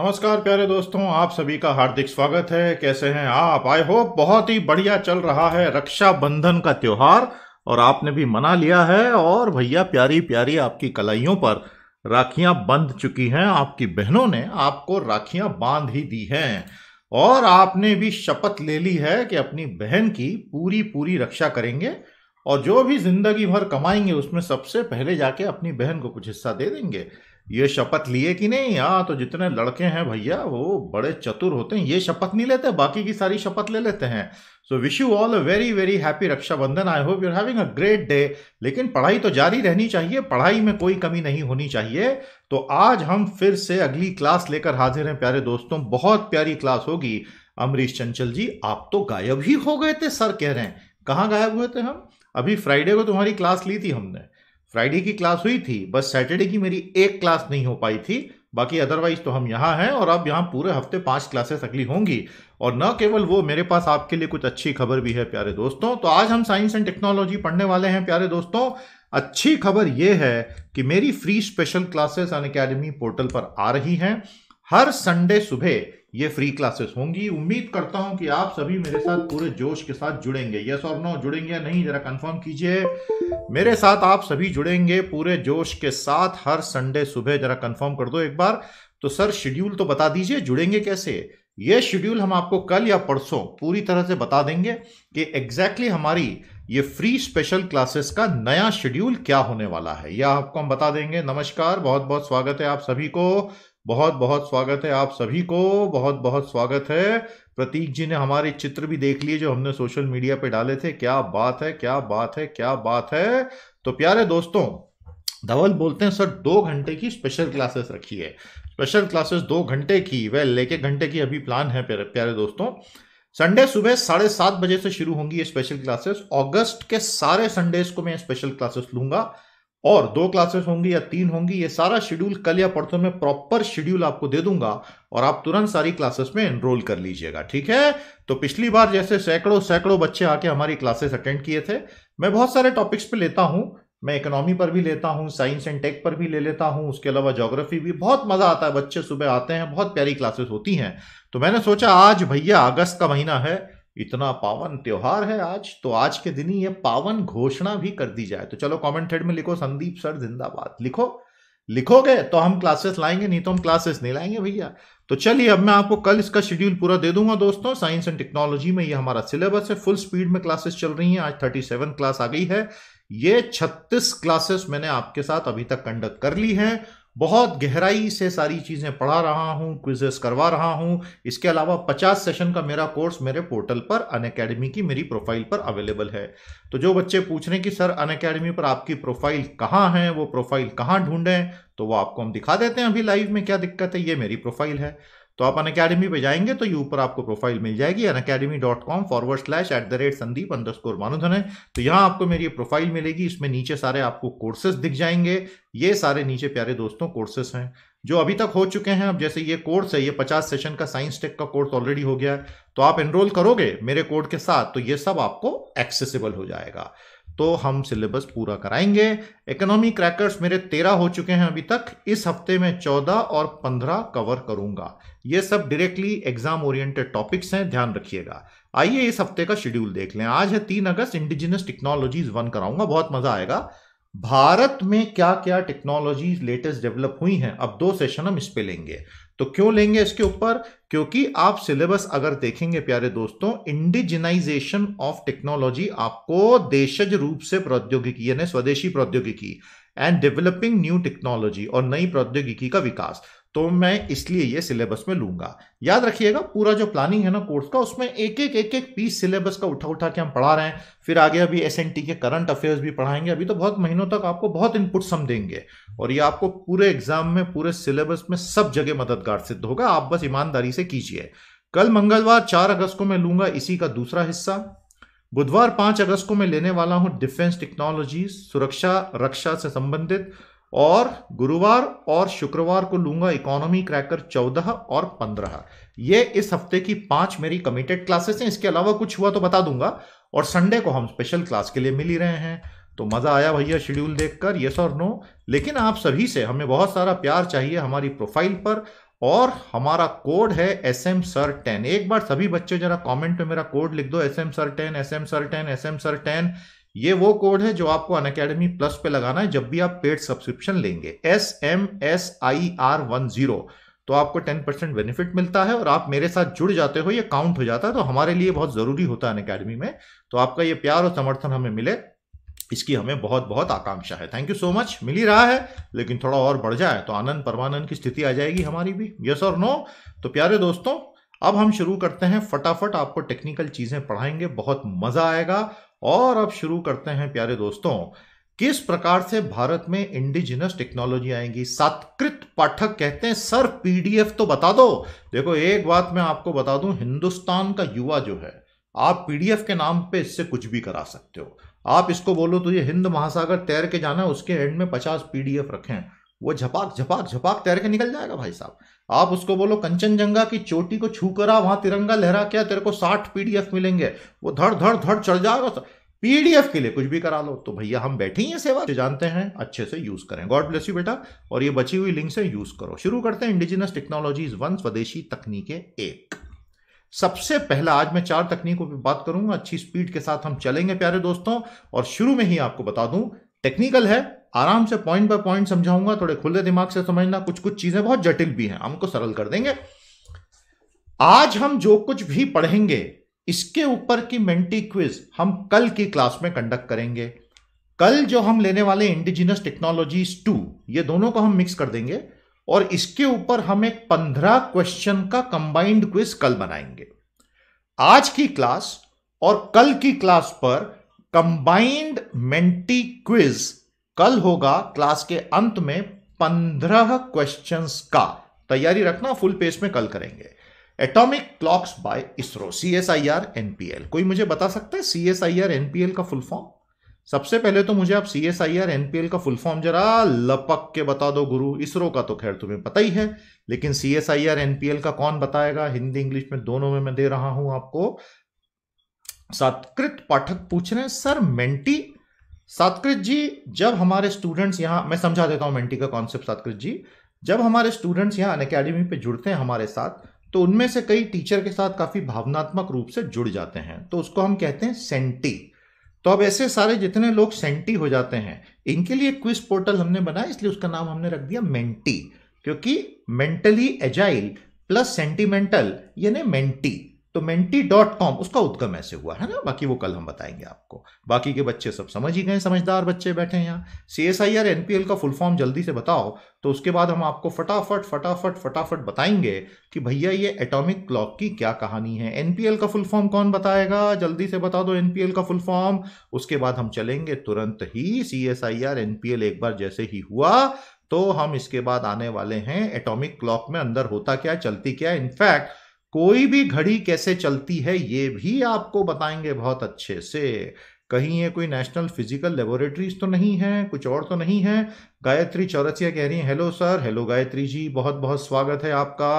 नमस्कार प्यारे दोस्तों आप सभी का हार्दिक स्वागत है कैसे हैं आप आई होप बहुत ही बढ़िया चल रहा है रक्षाबंधन का त्योहार और आपने भी मना लिया है और भैया प्यारी प्यारी आपकी कलाइयों पर राखियां बंध चुकी हैं आपकी बहनों ने आपको राखियां बांध ही दी हैं और आपने भी शपथ ले ली है कि अपनी बहन की पूरी पूरी रक्षा करेंगे और जो भी जिंदगी भर कमाएंगे उसमें सबसे पहले जाके अपनी बहन को कुछ हिस्सा दे देंगे ये शपथ लिए कि नहीं हाँ तो जितने लड़के हैं भैया वो बड़े चतुर होते हैं ये शपथ नहीं लेते बाकी की सारी शपथ ले लेते हैं so wish you all a very very happy Rakshabandhan I hope you having a great day लेकिन पढ़ाई तो जारी रहनी चाहिए पढ़ाई में कोई कमी नहीं होनी चाहिए तो आज हम फिर से अगली क्लास लेकर हाजिर हैं प्यारे दोस्तों बहुत प्यारी क्लास होगी अमरीश चंचल जी आप तो गायब ही हो गए थे सर कह रहे हैं कहाँ गायब हुए थे हम अभी फ्राइडे को तुम्हारी क्लास ली थी हमने फ्राइडे की क्लास हुई थी बस सैटरडे की मेरी एक क्लास नहीं हो पाई थी बाकी अदरवाइज तो हम यहाँ हैं और अब यहाँ पूरे हफ्ते पांच क्लासेस अगली होंगी और न केवल वो मेरे पास आपके लिए कुछ अच्छी खबर भी है प्यारे दोस्तों तो आज हम साइंस एंड टेक्नोलॉजी पढ़ने वाले हैं प्यारे दोस्तों अच्छी खबर ये है कि मेरी free special classes Unacademy portal पर आ रही हैं हर संडे सुबह ये फ्री क्लासेस होंगी उम्मीद करता हूं कि आप सभी मेरे साथ पूरे जोश के साथ जुड़ेंगे यस और नो जुड़ेंगे या नहीं जरा कंफर्म कीजिए मेरे साथ आप सभी जुड़ेंगे पूरे जोश के साथ हर संडे सुबह जरा कंफर्म कर दो एक बार तो सर शेड्यूल तो बता दीजिए जुड़ेंगे कैसे ये शेड्यूल हम आपको कल या परसों पूरी तरह से बता देंगे कि एग्जैक्टली exactly हमारी ये फ्री स्पेशल क्लासेस का नया शेड्यूल क्या होने वाला है यह आपको हम बता देंगे नमस्कार बहुत बहुत स्वागत है आप सभी को बहुत बहुत स्वागत है आप सभी को बहुत बहुत स्वागत है प्रतीक जी ने हमारे चित्र भी देख लिए जो हमने सोशल मीडिया पे डाले थे क्या बात है क्या बात है क्या बात है तो प्यारे दोस्तों धवल बोलते हैं सर दो घंटे की स्पेशल क्लासेस रखी है स्पेशल क्लासेस दो घंटे की वेल लेके घंटे की अभी प्लान है प्यारे प्यारे दोस्तों संडे सुबह साढ़े सात बजे से शुरू होंगी ये स्पेशल क्लासेस अगस्त के सारे संडेज को मैं स्पेशल क्लासेस लूंगा और दो क्लासेस होंगी या तीन होंगी ये सारा शेड्यूल कल या परसों में प्रॉपर शेड्यूल आपको दे दूंगा और आप तुरंत सारी क्लासेस में एनरोल कर लीजिएगा ठीक है तो पिछली बार जैसे सैकड़ों सैकड़ों बच्चे आके हमारी क्लासेस अटेंड किए थे मैं बहुत सारे टॉपिक्स पे लेता हूं मैं इकोनॉमी पर भी लेता हूँ साइंस एंड टेक पर भी ले लेता हूँ उसके अलावा जोग्राफी भी बहुत मज़ा आता है बच्चे सुबह आते हैं बहुत प्यारी क्लासेस होती हैं तो मैंने सोचा आज भैया अगस्त का महीना है इतना पावन त्योहार है आज तो आज के दिन ही ये पावन घोषणा भी कर दी जाए तो चलो कमेंट थ्रेड में लिखो संदीप सर जिंदाबाद लिखो लिखोगे तो हम क्लासेस लाएंगे नहीं तो हम क्लासेस नहीं लाएंगे भैया तो चलिए अब मैं आपको कल इसका शेड्यूल पूरा दे दूंगा दोस्तों साइंस एंड टेक्नोलॉजी में ये हमारा सिलेबस है फुल स्पीड में क्लासेस चल रही हैं आज 37 क्लास आ गई है ये 36 क्लासेस मैंने आपके साथ अभी तक कंडक्ट कर ली हैं बहुत गहराई से सारी चीज़ें पढ़ा रहा हूँ क्विजेस करवा रहा हूँ इसके अलावा 50 सेशन का मेरा कोर्स मेरे पोर्टल पर अन अकेडमी की मेरी प्रोफाइल पर अवेलेबल है तो जो बच्चे पूछ रहे हैं कि सर अन पर आपकी प्रोफाइल कहाँ है वो प्रोफाइल कहाँ ढूंढें तो वो आपको हम दिखा देते हैं अभी लाइव में क्या दिक्कत है ये मेरी प्रोफाइल है तो आप अन अकेडमी पर जाएंगे तो ये ऊपर आपको प्रोफाइल मिल जाएगी Unacademy dot com forward slash at the rate Sandeep underscore मानुधन है तो यहाँ आपको मेरी ये प्रोफाइल मिलेगी इसमें नीचे सारे आपको कोर्सेज दिख जाएंगे ये सारे नीचे प्यारे दोस्तों कोर्सेस हैं जो अभी तक हो चुके हैं अब जैसे ये कोर्स है ये पचास सेशन का साइंस टेक का कोर्स ऑलरेडी हो गया है तो आप एनरोल करोगे मेरे कोड के साथ तो ये सब आपको एक्सेसिबल हो जाएगा तो हम सिलेबस पूरा कराएंगे इकोनॉमी क्रैकर्स मेरे तेरह हो चुके हैं अभी तक इस हफ्ते में चौदह और पंद्रह कवर करूंगा ये सब डायरेक्टली एग्जाम ओरिएंटेड टॉपिक्स हैं ध्यान रखिएगा आइए इस हफ्ते का शेड्यूल देख लें आज है तीन अगस्त इंडिजिनस टेक्नोलॉजीज वन कराऊंगा बहुत मजा आएगा भारत में क्या क्या टेक्नोलॉजीज लेटेस्ट डेवलप हुई हैं अब दो सेशन हम इस पे लेंगे तो क्यों लेंगे इसके ऊपर क्योंकि आप सिलेबस अगर देखेंगे प्यारे दोस्तों इंडिजिनाइजेशन ऑफ टेक्नोलॉजी आपको देशज रूप से प्रौद्योगिकी यानी स्वदेशी प्रौद्योगिकी एंड डेवलपिंग न्यू टेक्नोलॉजी और नई प्रौद्योगिकी का विकास तो मैं इसलिए ये सिलेबस में लूंगा याद रखिएगा पूरा जो प्लानिंग है ना कोर्स का उसमें एक एक एक एक पीस सिलेबस का उठा उठा के हम पढ़ा रहे हैं फिर आगे अभी एस के करंट अफेयर्स भी पढ़ाएंगे अभी तो बहुत महीनों तक आपको बहुत इनपुट हम देंगे और ये आपको पूरे एग्जाम में पूरे सिलेबस में सब जगह मददगार सिद्ध होगा आप बस ईमानदारी से कीजिए कल मंगलवार चार अगस्त को मैं लूंगा इसी का दूसरा हिस्सा बुधवार पांच अगस्त को मैं लेने वाला हूं डिफेंस टेक्नोलॉजी सुरक्षा रक्षा से संबंधित और गुरुवार और शुक्रवार को लूंगा इकोनॉमी क्रैकर चौदह और पंद्रह ये इस हफ्ते की पांच मेरी कमिटेड क्लासेस हैं इसके अलावा कुछ हुआ तो बता दूंगा और संडे को हम स्पेशल क्लास के लिए मिल ही रहे हैं तो मज़ा आया भैया शेड्यूल देखकर यस और नो लेकिन आप सभी से हमें बहुत सारा प्यार चाहिए हमारी प्रोफाइल पर और हमारा कोड है एस एम सर टेन एक बार सभी बच्चे जरा कमेंट में मेरा कोड लिख दो S M sir ten S M sir ten S M sir ten ये वो कोड है जो आपको अन अकेडमी प्लस पे लगाना है जब भी आप पेड सब्सक्रिप्शन लेंगे S M S I R one zero तो आपको टेन परसेंट बेनिफिट मिलता है और आप मेरे साथ जुड़ जाते हो ये काउंट हो जाता है तो हमारे लिए बहुत ज़रूरी होता है अन अकेडमी में तो आपका ये प्यार और समर्थन हमें मिले इसकी हमें बहुत बहुत आकांक्षा है थैंक यू सो मच मिल ही रहा है लेकिन थोड़ा और बढ़ जाए तो आनंद परमानंद की स्थिति आ जाएगी हमारी भी यस और नो तो प्यारे दोस्तों अब हम शुरू करते हैं फटाफट आपको टेक्निकल चीज़ें पढ़ाएंगे बहुत मज़ा आएगा और अब शुरू करते हैं प्यारे दोस्तों किस प्रकार से भारत में इंडिजिनस टेक्नोलॉजी आएंगी सात्कृत पाठक कहते हैं सर पीडीएफ तो बता दो देखो एक बात मैं आपको बता दूं हिंदुस्तान का युवा जो है आप पीडीएफ के नाम पे इससे कुछ भी करा सकते हो आप इसको बोलो तो ये हिंद महासागर तैर के जाना है उसके एंड में पचास पीडीएफ रखें वो झपाक झपाक झपाक तैर के निकल जाएगा भाई साहब आप उसको बोलो कंचनजंगा की चोटी को छू कर आ वहां तिरंगा लहरा क्या तेरे को साठ पीडीएफ मिलेंगे वो धड़ धड़ धड़ चढ़ जाएगा पीडीएफ के लिए कुछ भी करा लो तो भैया हम बैठे ही हैं सेवा जानते हैं अच्छे से यूज करें गॉड ब्लेस यू बेटा और ये बची हुई लिंक से यूज करो शुरू करते हैं इंडिजिनस टेक्नोलॉजीज वन स्वदेशी तकनीकें एक सबसे पहला आज मैं चार तकनीकों पर बात करूंगा अच्छी स्पीड के साथ हम चलेंगे प्यारे दोस्तों और शुरू में ही आपको बता दूं टेक्निकल है आराम से पॉइंट बाय पॉइंट समझाऊंगा थोड़े खुले दिमाग से समझना कुछ कुछ चीजें बहुत जटिल भी हैं हम उनको सरल कर देंगे आज हम जो कुछ भी पढ़ेंगे इसके ऊपर की मेंटी क्विज हम कल की क्लास में कंडक्ट करेंगे कल जो हम लेने वाले इंडिजिनस टेक्नोलॉजीज टू ये दोनों को हम मिक्स कर देंगे और इसके ऊपर हम एक पंद्रह क्वेश्चन का कंबाइंड क्विज कल बनाएंगे आज की क्लास और कल की क्लास पर कंबाइंड मेंटी क्विज कल होगा क्लास के अंत में पंद्रह क्वेश्चंस का तैयारी रखना फुल पेज में कल करेंगे atomic clocks by ISRO C S I R NPL कोई मुझे बता सकता है C S I R NPL का फुल फॉर्म सबसे पहले तो मुझे आप C S I R NPL का फुल फॉर्म जरा लपक के बता दो गुरु इसरो का तो खैर तुम्हें पता ही है लेकिन C S I R NPL का कौन बताएगा हिंदी इंग्लिश में दोनों में मैं दे रहा हूं आपको सत्कृत पाठक पूछ रहे हैं सर मेंटी सातकृत जी जब हमारे स्टूडेंट्स यहाँ मैं समझा देता हूँ मेंटी का कॉन्सेप्ट सातकृत जी जब हमारे स्टूडेंट्स यहाँ अन अकेडमी पर जुड़ते हैं हमारे साथ तो उनमें से कई टीचर के साथ काफ़ी भावनात्मक रूप से जुड़ जाते हैं तो उसको हम कहते हैं सेंटी तो अब ऐसे सारे जितने लोग सेंटी हो जाते हैं इनके लिए क्विज पोर्टल हमने बनाया इसलिए उसका नाम हमने रख दिया मेंटी क्योंकि मेंटली एजाइल प्लस सेंटिमेंटल यानी मेंटी तो मेंटी डॉट कॉम उसका उद्गम ऐसे हुआ है ना बाकी वो कल हम बताएंगे आपको बाकी के बच्चे सब समझ ही गए समझदार बच्चे बैठे हैं यहाँ C S I R N P L का फुल फॉर्म जल्दी से बताओ तो उसके बाद हम आपको फटाफट फटाफट फटाफट बताएंगे कि भैया ये एटॉमिक क्लॉक की क्या कहानी है एन पी एल का फुल फॉर्म कौन बताएगा जल्दी से बता दो एन पी एल का फुल फॉर्म उसके बाद हम चलेंगे तुरंत ही C S I R N P L एक बार जैसे ही हुआ तो हम इसके बाद आने वाले हैं एटॉमिक क्लॉक में अंदर होता क्या चलती क्या इनफैक्ट कोई भी घड़ी कैसे चलती है ये भी आपको बताएंगे बहुत अच्छे से कहीं ये कोई नेशनल फिजिकल लेबोरेटरीज तो नहीं है कुछ और तो नहीं है गायत्री चौरसिया कह रही है hello sir hello Gayatri ji बहुत बहुत स्वागत है आपका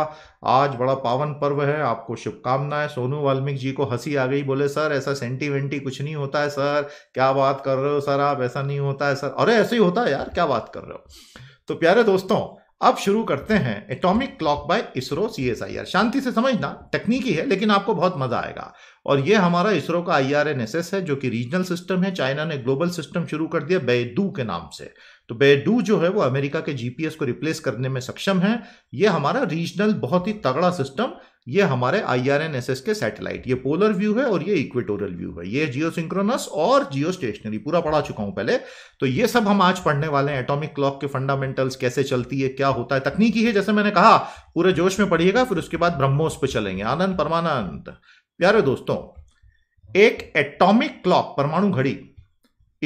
आज बड़ा पावन पर्व है आपको शुभकामनाएं सोनू वाल्मीकि जी को हंसी आ गई बोले सर ऐसा सेंटी वेंटी कुछ नहीं होता है सर क्या बात कर रहे हो सर आप ऐसा नहीं होता है सर अरे ऐसे ही होता है यार क्या बात कर रहे हो तो प्यारे दोस्तों अब शुरू करते हैं atomic clock by ISRO C S I R शांति से समझना तकनीकी है लेकिन आपको बहुत मजा आएगा और ये हमारा इसरो का I R N S S है जो कि रीजनल सिस्टम है चाइना ने ग्लोबल सिस्टम शुरू कर दिया बेडू के नाम से तो बेडू जो है वो अमेरिका के जीपीएस को रिप्लेस करने में सक्षम है ये हमारा रीजनल बहुत ही तगड़ा सिस्टम ये हमारे I R N S S के सैटेलाइट ये पोलर व्यू है और ये इक्वेटोरियल व्यू है ये जियो सिंक्रोनस और जियो स्टेशनरी पूरा पढ़ा चुका हूं पहले तो ये सब हम आज पढ़ने वाले हैं एटॉमिक क्लॉक के फंडामेंटल्स कैसे चलती है क्या होता है तकनीकी है जैसे मैंने कहा पूरे जोश में पढ़िएगा फिर उसके बाद ब्रह्मोस पे चलेंगे आनंद परमानंद प्यारे दोस्तों एक एटॉमिक क्लॉक परमाणु घड़ी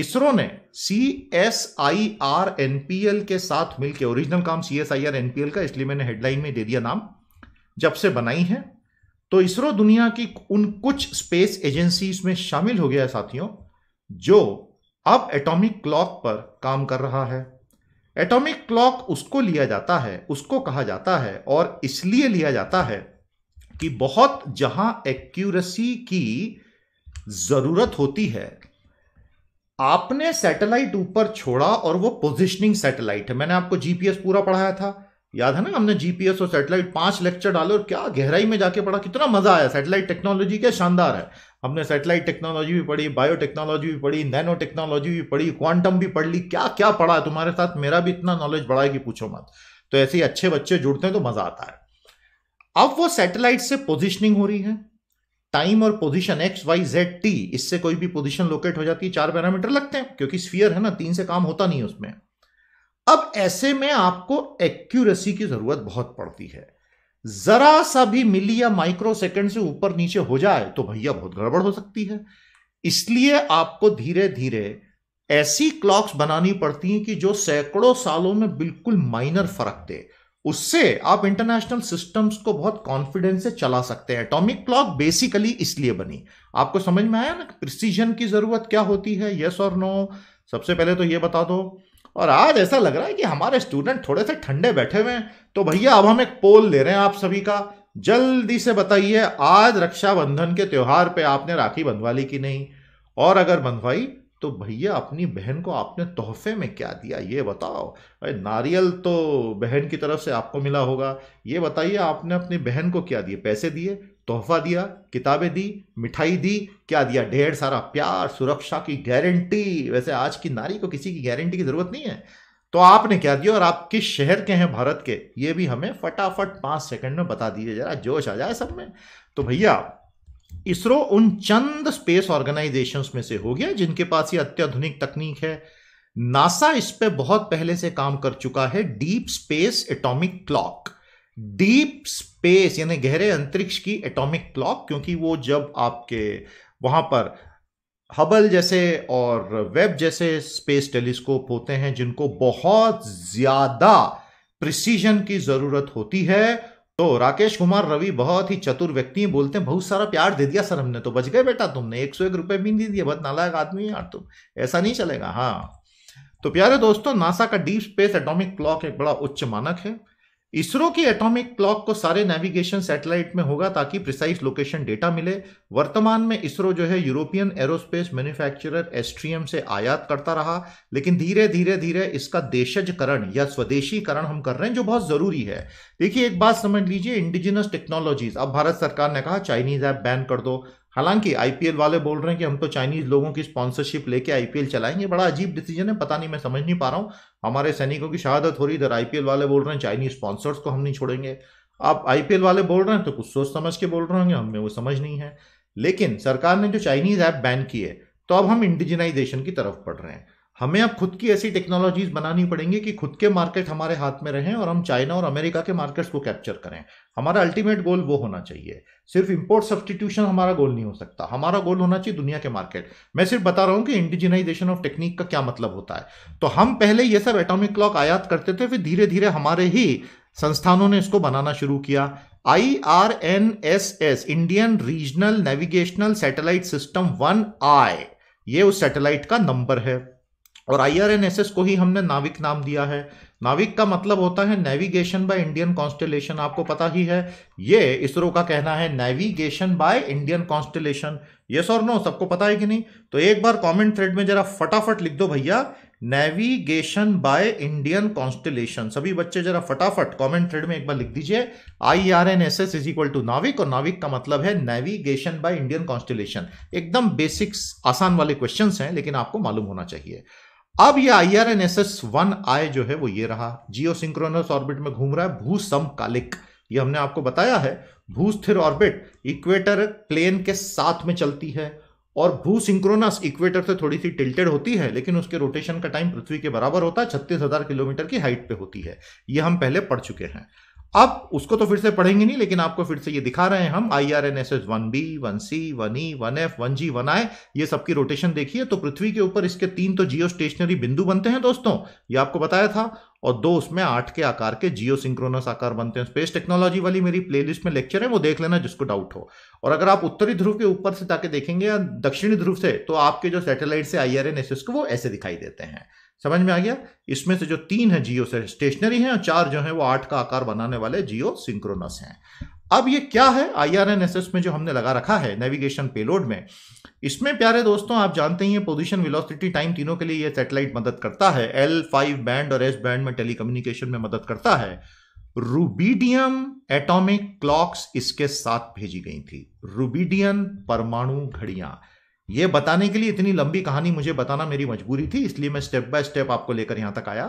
इसरो ने C S I R NPL के साथ मिलकर ओरिजिनल काम C S I R NPL का इसलिए मैंने हेडलाइन में दे दिया नाम जब से बनाई है तो इसरो दुनिया की उन कुछ स्पेस एजेंसीज में शामिल हो गया है साथियों जो अब एटॉमिक क्लॉक पर काम कर रहा है एटॉमिक क्लॉक उसको लिया जाता है उसको कहा जाता है और इसलिए लिया जाता है कि बहुत जहां एक्यूरेसी की जरूरत होती है आपने सैटेलाइट ऊपर छोड़ा और वो पोजिशनिंग सैटेलाइट है मैंने आपको जीपीएस पूरा पढ़ाया था याद है ना हमने जीपीएस और सैटेलाइट पांच लेक्चर डाले और क्या गहराई में जाके पढ़ा कितना मजा आया सैटेलाइट टेक्नोलॉजी क्या शानदार है हमने सैटेलाइट टेक्नोलॉजी भी पढ़ी बायो टेक्नोलॉजी भी पढ़ी नैनो टेक्नोलॉजी भी पढ़ी क्वांटम भी पढ़ ली क्या क्या पढ़ा है तुम्हारे साथ मेरा भी इतना नॉलेज बढ़ा है कि पूछो मत तो ऐसे ही अच्छे बच्चे जुड़ते हैं तो मजा आता है अब वो सैटेलाइट से पोजिशनिंग हो रही है टाइम और position X Y Z T इससे कोई भी पोजिशन लोकेट हो जाती है चार पैरामीटर लगते हैं क्योंकि स्फियर है ना तीन से काम होता नहीं है उसमें अब ऐसे में आपको एक्यूरेसी की जरूरत बहुत पड़ती है जरा सा भी मिली या माइक्रो सेकेंड से ऊपर नीचे हो जाए तो भैया बहुत गड़बड़ हो सकती है इसलिए आपको धीरे धीरे ऐसी क्लॉक्स बनानी पड़ती हैं कि जो सैकड़ों सालों में बिल्कुल माइनर फर्क दे उससे आप इंटरनेशनल सिस्टम्स को बहुत कॉन्फिडेंस से चला सकते हैं एटॉमिक क्लॉक बेसिकली इसलिए बनी आपको समझ में आया ना प्रिसीजन की जरूरत क्या होती है यस और नो सबसे पहले तो यह बता दो और आज ऐसा लग रहा है कि हमारे स्टूडेंट थोड़े से ठंडे बैठे हुए हैं तो भैया अब हम एक पोल दे रहे हैं आप सभी का जल्दी से बताइए आज रक्षाबंधन के त्यौहार पे आपने राखी बंधवा ली कि नहीं और अगर बंधवाई तो भैया अपनी बहन को आपने तोहफे में क्या दिया ये बताओ भाई नारियल तो बहन की तरफ से आपको मिला होगा ये बताइए आपने अपनी बहन को क्या दिए पैसे दिए तोहफा दिया किताबें दी मिठाई दी क्या दिया ढेर सारा प्यार सुरक्षा की गारंटी वैसे आज की नारी को किसी की गारंटी की जरूरत नहीं है तो आपने क्या दिया और आप किस शहर के हैं भारत के ये भी हमें फटाफट पाँच सेकंड में बता दीजिए जरा जोश आ जाए सब में तो भैया इसरो उन चंद स्पेस ऑर्गेनाइजेशंस में से हो गया जिनके पास ये अत्याधुनिक तकनीक है नासा इस पर बहुत पहले से काम कर चुका है deep space atomic clock deep space यानी गहरे अंतरिक्ष की एटॉमिक क्लॉक क्योंकि वो जब आपके वहां पर हबल जैसे और वेब जैसे स्पेस टेलीस्कोप होते हैं जिनको बहुत ज्यादा प्रिसीजन की जरूरत होती है तो राकेश कुमार रवि बहुत ही चतुर व्यक्ति हैं बोलते हैं बहुत सारा प्यार दे दिया सर हमने तो बच गए बेटा तुमने एक सौ एक रुपये भी नहीं दिए बहुत नालायक आदमी यार तुम ऐसा नहीं चलेगा हाँ तो प्यारे दोस्तों नासा का डीप स्पेस एटॉमिक क्लॉक एक बड़ा उच्च मानक है इसरो की एटॉमिक क्लॉक को सारे नेविगेशन सैटेलाइट में होगा ताकि प्रिसाइज लोकेशन डेटा मिले वर्तमान में इसरो जो है यूरोपियन एरोस्पेस मैन्युफैक्चरर एस्ट्रीएम से आयात करता रहा लेकिन धीरे धीरे धीरे इसका देशजकरण या स्वदेशीकरण हम कर रहे हैं जो बहुत जरूरी है देखिए एक बात समझ लीजिए इंडिजिनस टेक्नोलॉजीज अब भारत सरकार ने कहा चाइनीज ऐप बैन कर दो हालांकि आईपीएल वाले बोल रहे हैं कि हम तो चाइनीज लोगों की स्पॉन्सरशिप लेके आईपीएल चलाएंगे बड़ा अजीब डिसीजन है पता नहीं मैं समझ नहीं पा रहा हूँ हमारे सैनिकों की शहादत हो रही इधर आईपीएल वाले बोल रहे हैं चाइनीज स्पॉन्सर्स को हम नहीं छोड़ेंगे आप आईपीएल वाले बोल रहे हैं तो कुछ सोच समझ के बोल रहे होंगे हमें वो समझ नहीं है लेकिन सरकार ने जो चाइनीज ऐप बैन की है तो अब हम इंडिजिनाइजेशन की तरफ पढ़ रहे हैं हमें अब खुद की ऐसी टेक्नोलॉजीज बनानी पड़ेंगी कि खुद के मार्केट हमारे हाथ में रहें और हम चाइना और अमेरिका के मार्केट्स को कैप्चर करें हमारा अल्टीमेट गोल वो होना चाहिए सिर्फ इंपोर्ट सब्सटीट्यूशन हमारा गोल नहीं हो सकता हमारा गोल होना चाहिए दुनिया के मार्केट मैं सिर्फ बता रहा हूँ कि इंडिजिनाइजेशन ऑफ टेक्निक का क्या मतलब होता है तो हम पहले ये सब एटॉमिक क्लॉक आयात करते थे फिर धीरे धीरे हमारे ही संस्थानों ने इसको बनाना शुरू किया I R N S S Indian regional navigational satellite system one I ये उस सैटेलाइट का नंबर है और आईआरएनएसएस को ही हमने नाविक नाम दिया है नाविक का मतलब होता है नेविगेशन बाय इंडियन कॉन्स्टेलेशन आपको पता ही है ये इसरो का कहना है navigation by Indian constellation yes और नो सबको पता है कि नहीं तो एक बार कमेंट थ्रेड में जरा फटाफट लिख दो भैया नेविगेशन बाय इंडियन कॉन्स्टेलेशन सभी बच्चे जरा फटाफट कॉमेंट थ्रेड में एक बार लिख दीजिए I R N S S is equal to NavIC और नाविक का मतलब है नेविगेशन बाय इंडियन कॉन्स्टेलेशन एकदम बेसिक्स आसान वाले क्वेश्चन हैं लेकिन आपको मालूम होना चाहिए अब ये I R N S S one I जो है वो ये रहा जियो सिंक्रोनस ऑर्बिट में घूम रहा है भू समकालिक ये हमने आपको बताया है भूस्थिर ऑर्बिट इक्वेटर प्लेन के साथ में चलती है और भू सिंक्रोनस इक्वेटर से थोड़ी सी टिल्टेड होती है लेकिन उसके रोटेशन का टाइम पृथ्वी के बराबर होता है छत्तीस हजार किलोमीटर की हाइट पे होती है ये हम पहले पढ़ चुके हैं अब उसको तो फिर से पढ़ेंगे नहीं लेकिन आपको फिर से ये दिखा रहे हैं हम I R N S S one B one C one E one F one G one I ये सबकी रोटेशन देखिए तो पृथ्वी के ऊपर इसके तीन तो जियो स्टेशनरी बिंदु बनते हैं दोस्तों ये आपको बताया था और दो उसमें आठ के आकार के जियो सिंक्रोनस आकार बनते हैं स्पेस टेक्नोलॉजी वाली मेरी प्लेलिस्ट में लेक्चर है वो देख लेना जिसको डाउट हो और अगर आप उत्तरी ध्रुव के ऊपर से जाके देखेंगे या दक्षिणी ध्रुव से तो आपके जो सैटेलाइट से I R N S S को वो ऐसे दिखाई देते हैं समझ में आ गया इसमें से जो तीन है जियो से स्टेशनरी हैं और चार जो है वो आठ का आकार बनाने वाले जियो सिंक्रोनस हैं अब ये क्या है आईआरएनएसएस में जो हमने लगा रखा है नेविगेशन पेलोड में इसमें प्यारे दोस्तों आप जानते ही हैं पोजीशन वेलोसिटी टाइम तीनों के लिए ये सैटेलाइट मदद करता है एल फाइव बैंड और एस बैंड में टेलीकम्युनिकेशन में मदद करता है रूबीडियम एटॉमिक क्लॉक्स इसके साथ भेजी गई थी रूबीडियन परमाणु घड़ियां ये बताने के लिए इतनी लंबी कहानी मुझे बताना मेरी मजबूरी थी इसलिए मैं स्टेप बाय स्टेप आपको लेकर यहां तक आया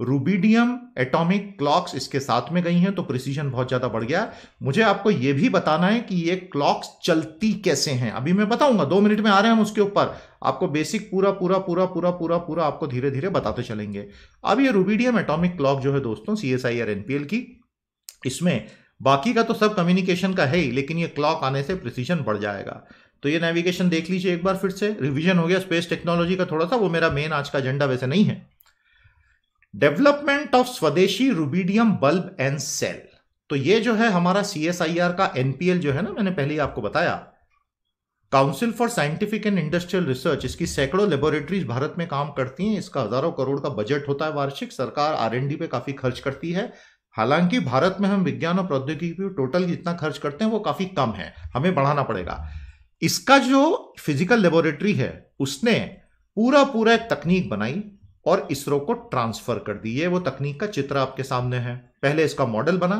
रूबीडियम एटॉमिक क्लॉक्स इसके साथ में गई हैं तो प्रिसीजन बहुत ज्यादा बढ़ गया मुझे आपको यह भी बताना है कि ये क्लॉक्स चलती कैसे हैं अभी मैं बताऊंगा दो मिनट में आ रहे हैं हम उसके ऊपर आपको बेसिक पूरा पूरा पूरा पूरा पूरा पूरा आपको धीरे धीरे बताते चलेंगे अब ये रूबीडियम एटोमिक क्लॉक जो है दोस्तों C S I R NPL की इसमें बाकी का तो सब कम्युनिकेशन का है ही लेकिन ये क्लॉक आने से प्रिसीजन बढ़ जाएगा तो ये नेविगेशन देख लीजिए एक बार फिर से रिवीजन हो गया स्पेस टेक्नोलॉजी का थोड़ा सा वो मेरा मेन आज का एजेंडा वैसे नहीं है डेवलपमेंट ऑफ स्वदेशी रूबीडियम बल्ब एंड सेल तो ये जो है हमारा सी का एनपीएल जो है ना मैंने पहले ही आपको बताया council for scientific and industrial research इसकी सैकड़ों लेबोरेटरीज भारत में काम करती हैं इसका हजारों करोड़ का बजट होता है वार्षिक सरकार आरएनडी पे काफी खर्च करती है हालांकि भारत में हम विज्ञान और प्रौद्योगिकी टोटल जितना खर्च करते हैं वो काफी कम है हमें बढ़ाना पड़ेगा इसका जो फिजिकल लेबोरेटरी है उसने पूरा पूरा एक तकनीक बनाई और इसरो को ट्रांसफर कर दी है वो तकनीक का चित्र आपके सामने है पहले इसका मॉडल बना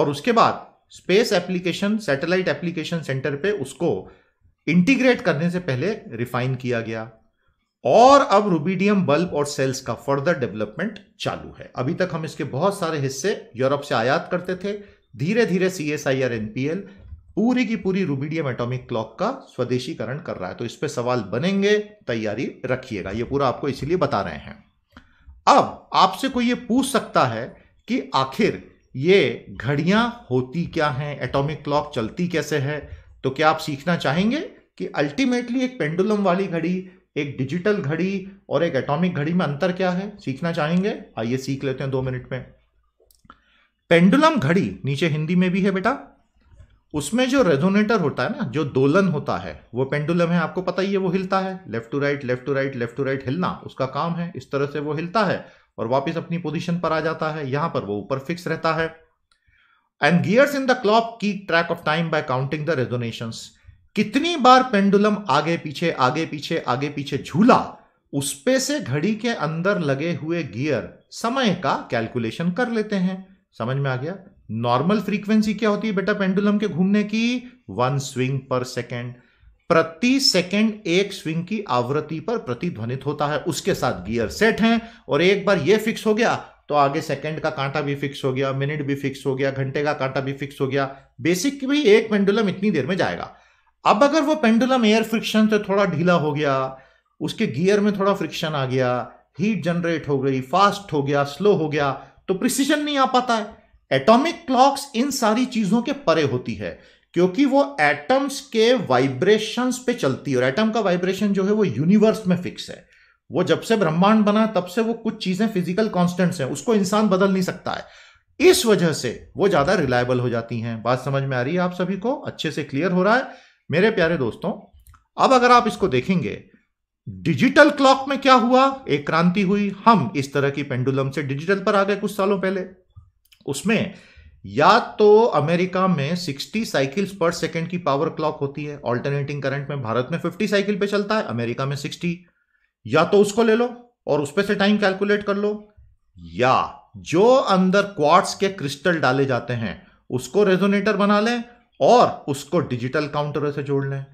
और उसके बाद space application satellite application centre पे उसको इंटीग्रेट करने से पहले रिफाइन किया गया और अब रूबीडियम बल्ब और सेल्स का फर्दर डेवलपमेंट चालू है अभी तक हम इसके बहुत सारे हिस्से यूरोप से आयात करते थे धीरे धीरे C S I R N P L पूरी की पूरी रूबीडियम एटॉमिक क्लॉक का स्वदेशीकरण कर रहा है तो इस पर सवाल बनेंगे तैयारी रखिएगा ये पूरा आपको इसीलिए बता रहे हैं अब आपसे कोई ये पूछ सकता है कि आखिर ये घड़ियां होती क्या हैं एटॉमिक क्लॉक चलती कैसे है तो क्या आप सीखना चाहेंगे कि अल्टीमेटली एक पेंडुलम वाली घड़ी एक डिजिटल घड़ी और एक एटॉमिक घड़ी में अंतर क्या है सीखना चाहेंगे आइए सीख लेते हैं दो मिनट में पेंडुलम घड़ी नीचे हिंदी में भी है बेटा उसमें जो रेजोनेटर होता है ना जो दोलन होता है वो पेंडुलम है आपको पता ही है वो हिलता है left to right left to right left to right हिलना उसका काम है इस तरह से वो हिलता है और वापस अपनी पोजीशन पर आ जाता है यहां पर वो ऊपर फिक्स रहता है and gears in the clock keep track of time by counting the resonation कितनी बार पेंडुलम आगे पीछे आगे पीछे आगे पीछे झूला उस पे से घड़ी के अंदर लगे हुए गियर समय का कैलकुलेशन कर लेते हैं समझ में आ गया नॉर्मल फ्रीक्वेंसी क्या होती है बेटा पेंडुलम के घूमने की वन स्विंग पर सेकेंड प्रति सेकेंड एक स्विंग की आवृत्ति पर प्रतिध्वनित होता है उसके साथ गियर सेट हैं और एक बार यह फिक्स हो गया तो आगे सेकंड का कांटा भी फिक्स हो गया मिनट भी फिक्स हो गया घंटे का कांटा भी फिक्स हो गया बेसिक भी एक पेंडुलम इतनी देर में जाएगा अब अगर वो पेंडुलम एयर फ्रिक्शन से थोड़ा ढीला हो गया उसके गियर में थोड़ा फ्रिक्शन आ गया हीट जनरेट हो गई फास्ट हो गया स्लो हो गया तो प्रिसीजन नहीं आ पाता है एटॉमिक क्लॉक्स इन सारी चीजों के परे होती है क्योंकि वो एटम्स के वाइब्रेशंस पे चलती है और एटम का वाइब्रेशन जो है वो यूनिवर्स में फिक्स है वो जब से ब्रह्मांड बना तब से वो कुछ चीजें फिजिकल कॉन्स्टेंट्स हैं उसको इंसान बदल नहीं सकता है इस वजह से वो ज्यादा रिलायबल हो जाती हैं बात समझ में आ रही है आप सभी को अच्छे से क्लियर हो रहा है मेरे प्यारे दोस्तों अब अगर आप इसको देखेंगे डिजिटल क्लॉक में क्या हुआ एक क्रांति हुई हम इस तरह की पेंडुलम से डिजिटल पर आ गए कुछ सालों पहले उसमें या तो अमेरिका में 60 साइकिल्स पर सेकंड की पावर क्लॉक होती है ऑल्टरनेटिंग करंट में भारत में 50 साइकिल पे चलता है अमेरिका में 60 या तो उसको ले लो और उस पर से टाइम कैलकुलेट कर लो या जो अंदर क्वार्ट्स के क्रिस्टल डाले जाते हैं उसको रेजोनेटर बना लें और उसको डिजिटल काउंटर से जोड़ लें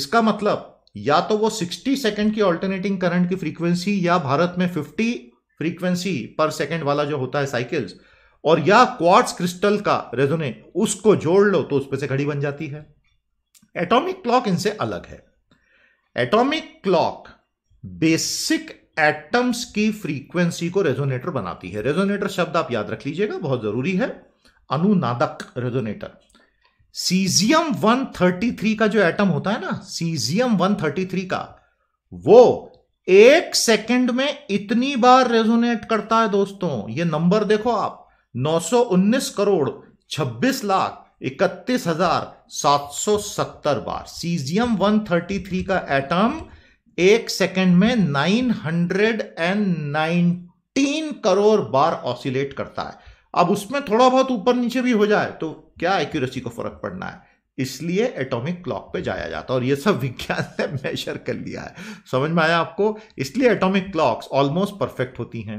इसका मतलब या तो वो 60 सेकेंड की ऑल्टरनेटिंग करंट की फ्रीक्वेंसी या भारत में 50 फ्रीक्वेंसी पर सेकेंड वाला जो होता है साइकिल्स और या क्वार्ट्स क्रिस्टल का रेजोने उसको जोड़ लो तो उसमें से घड़ी बन जाती है एटॉमिक क्लॉक इनसे अलग है एटॉमिक क्लॉक बेसिक एटम्स की फ्रीक्वेंसी को रेजोनेटर बनाती है रेजोनेटर शब्द आप याद रख लीजिएगा बहुत जरूरी है अनुनादक रेजोनेटर सीजियम 133 का जो एटम होता है ना सीजियम 133 का वो एक सेकंड में इतनी बार रेजोनेट करता है दोस्तों ये नंबर देखो आप 919 करोड़ 26 लाख इकतीस हजार सात सौ सत्तर बार सीजियम 133 का एटम एक सेकंड में 919 करोड़ बार ऑसिलेट करता है अब उसमें थोड़ा बहुत ऊपर नीचे भी हो जाए तो क्या एक्यूरेसी को फर्क पड़ना है इसलिए एटॉमिक क्लॉक पे जाया जाता है और ये सब विज्ञान ने मेजर कर लिया है समझ में आया आपको इसलिए एटॉमिक क्लॉक्स ऑलमोस्ट परफेक्ट होती हैं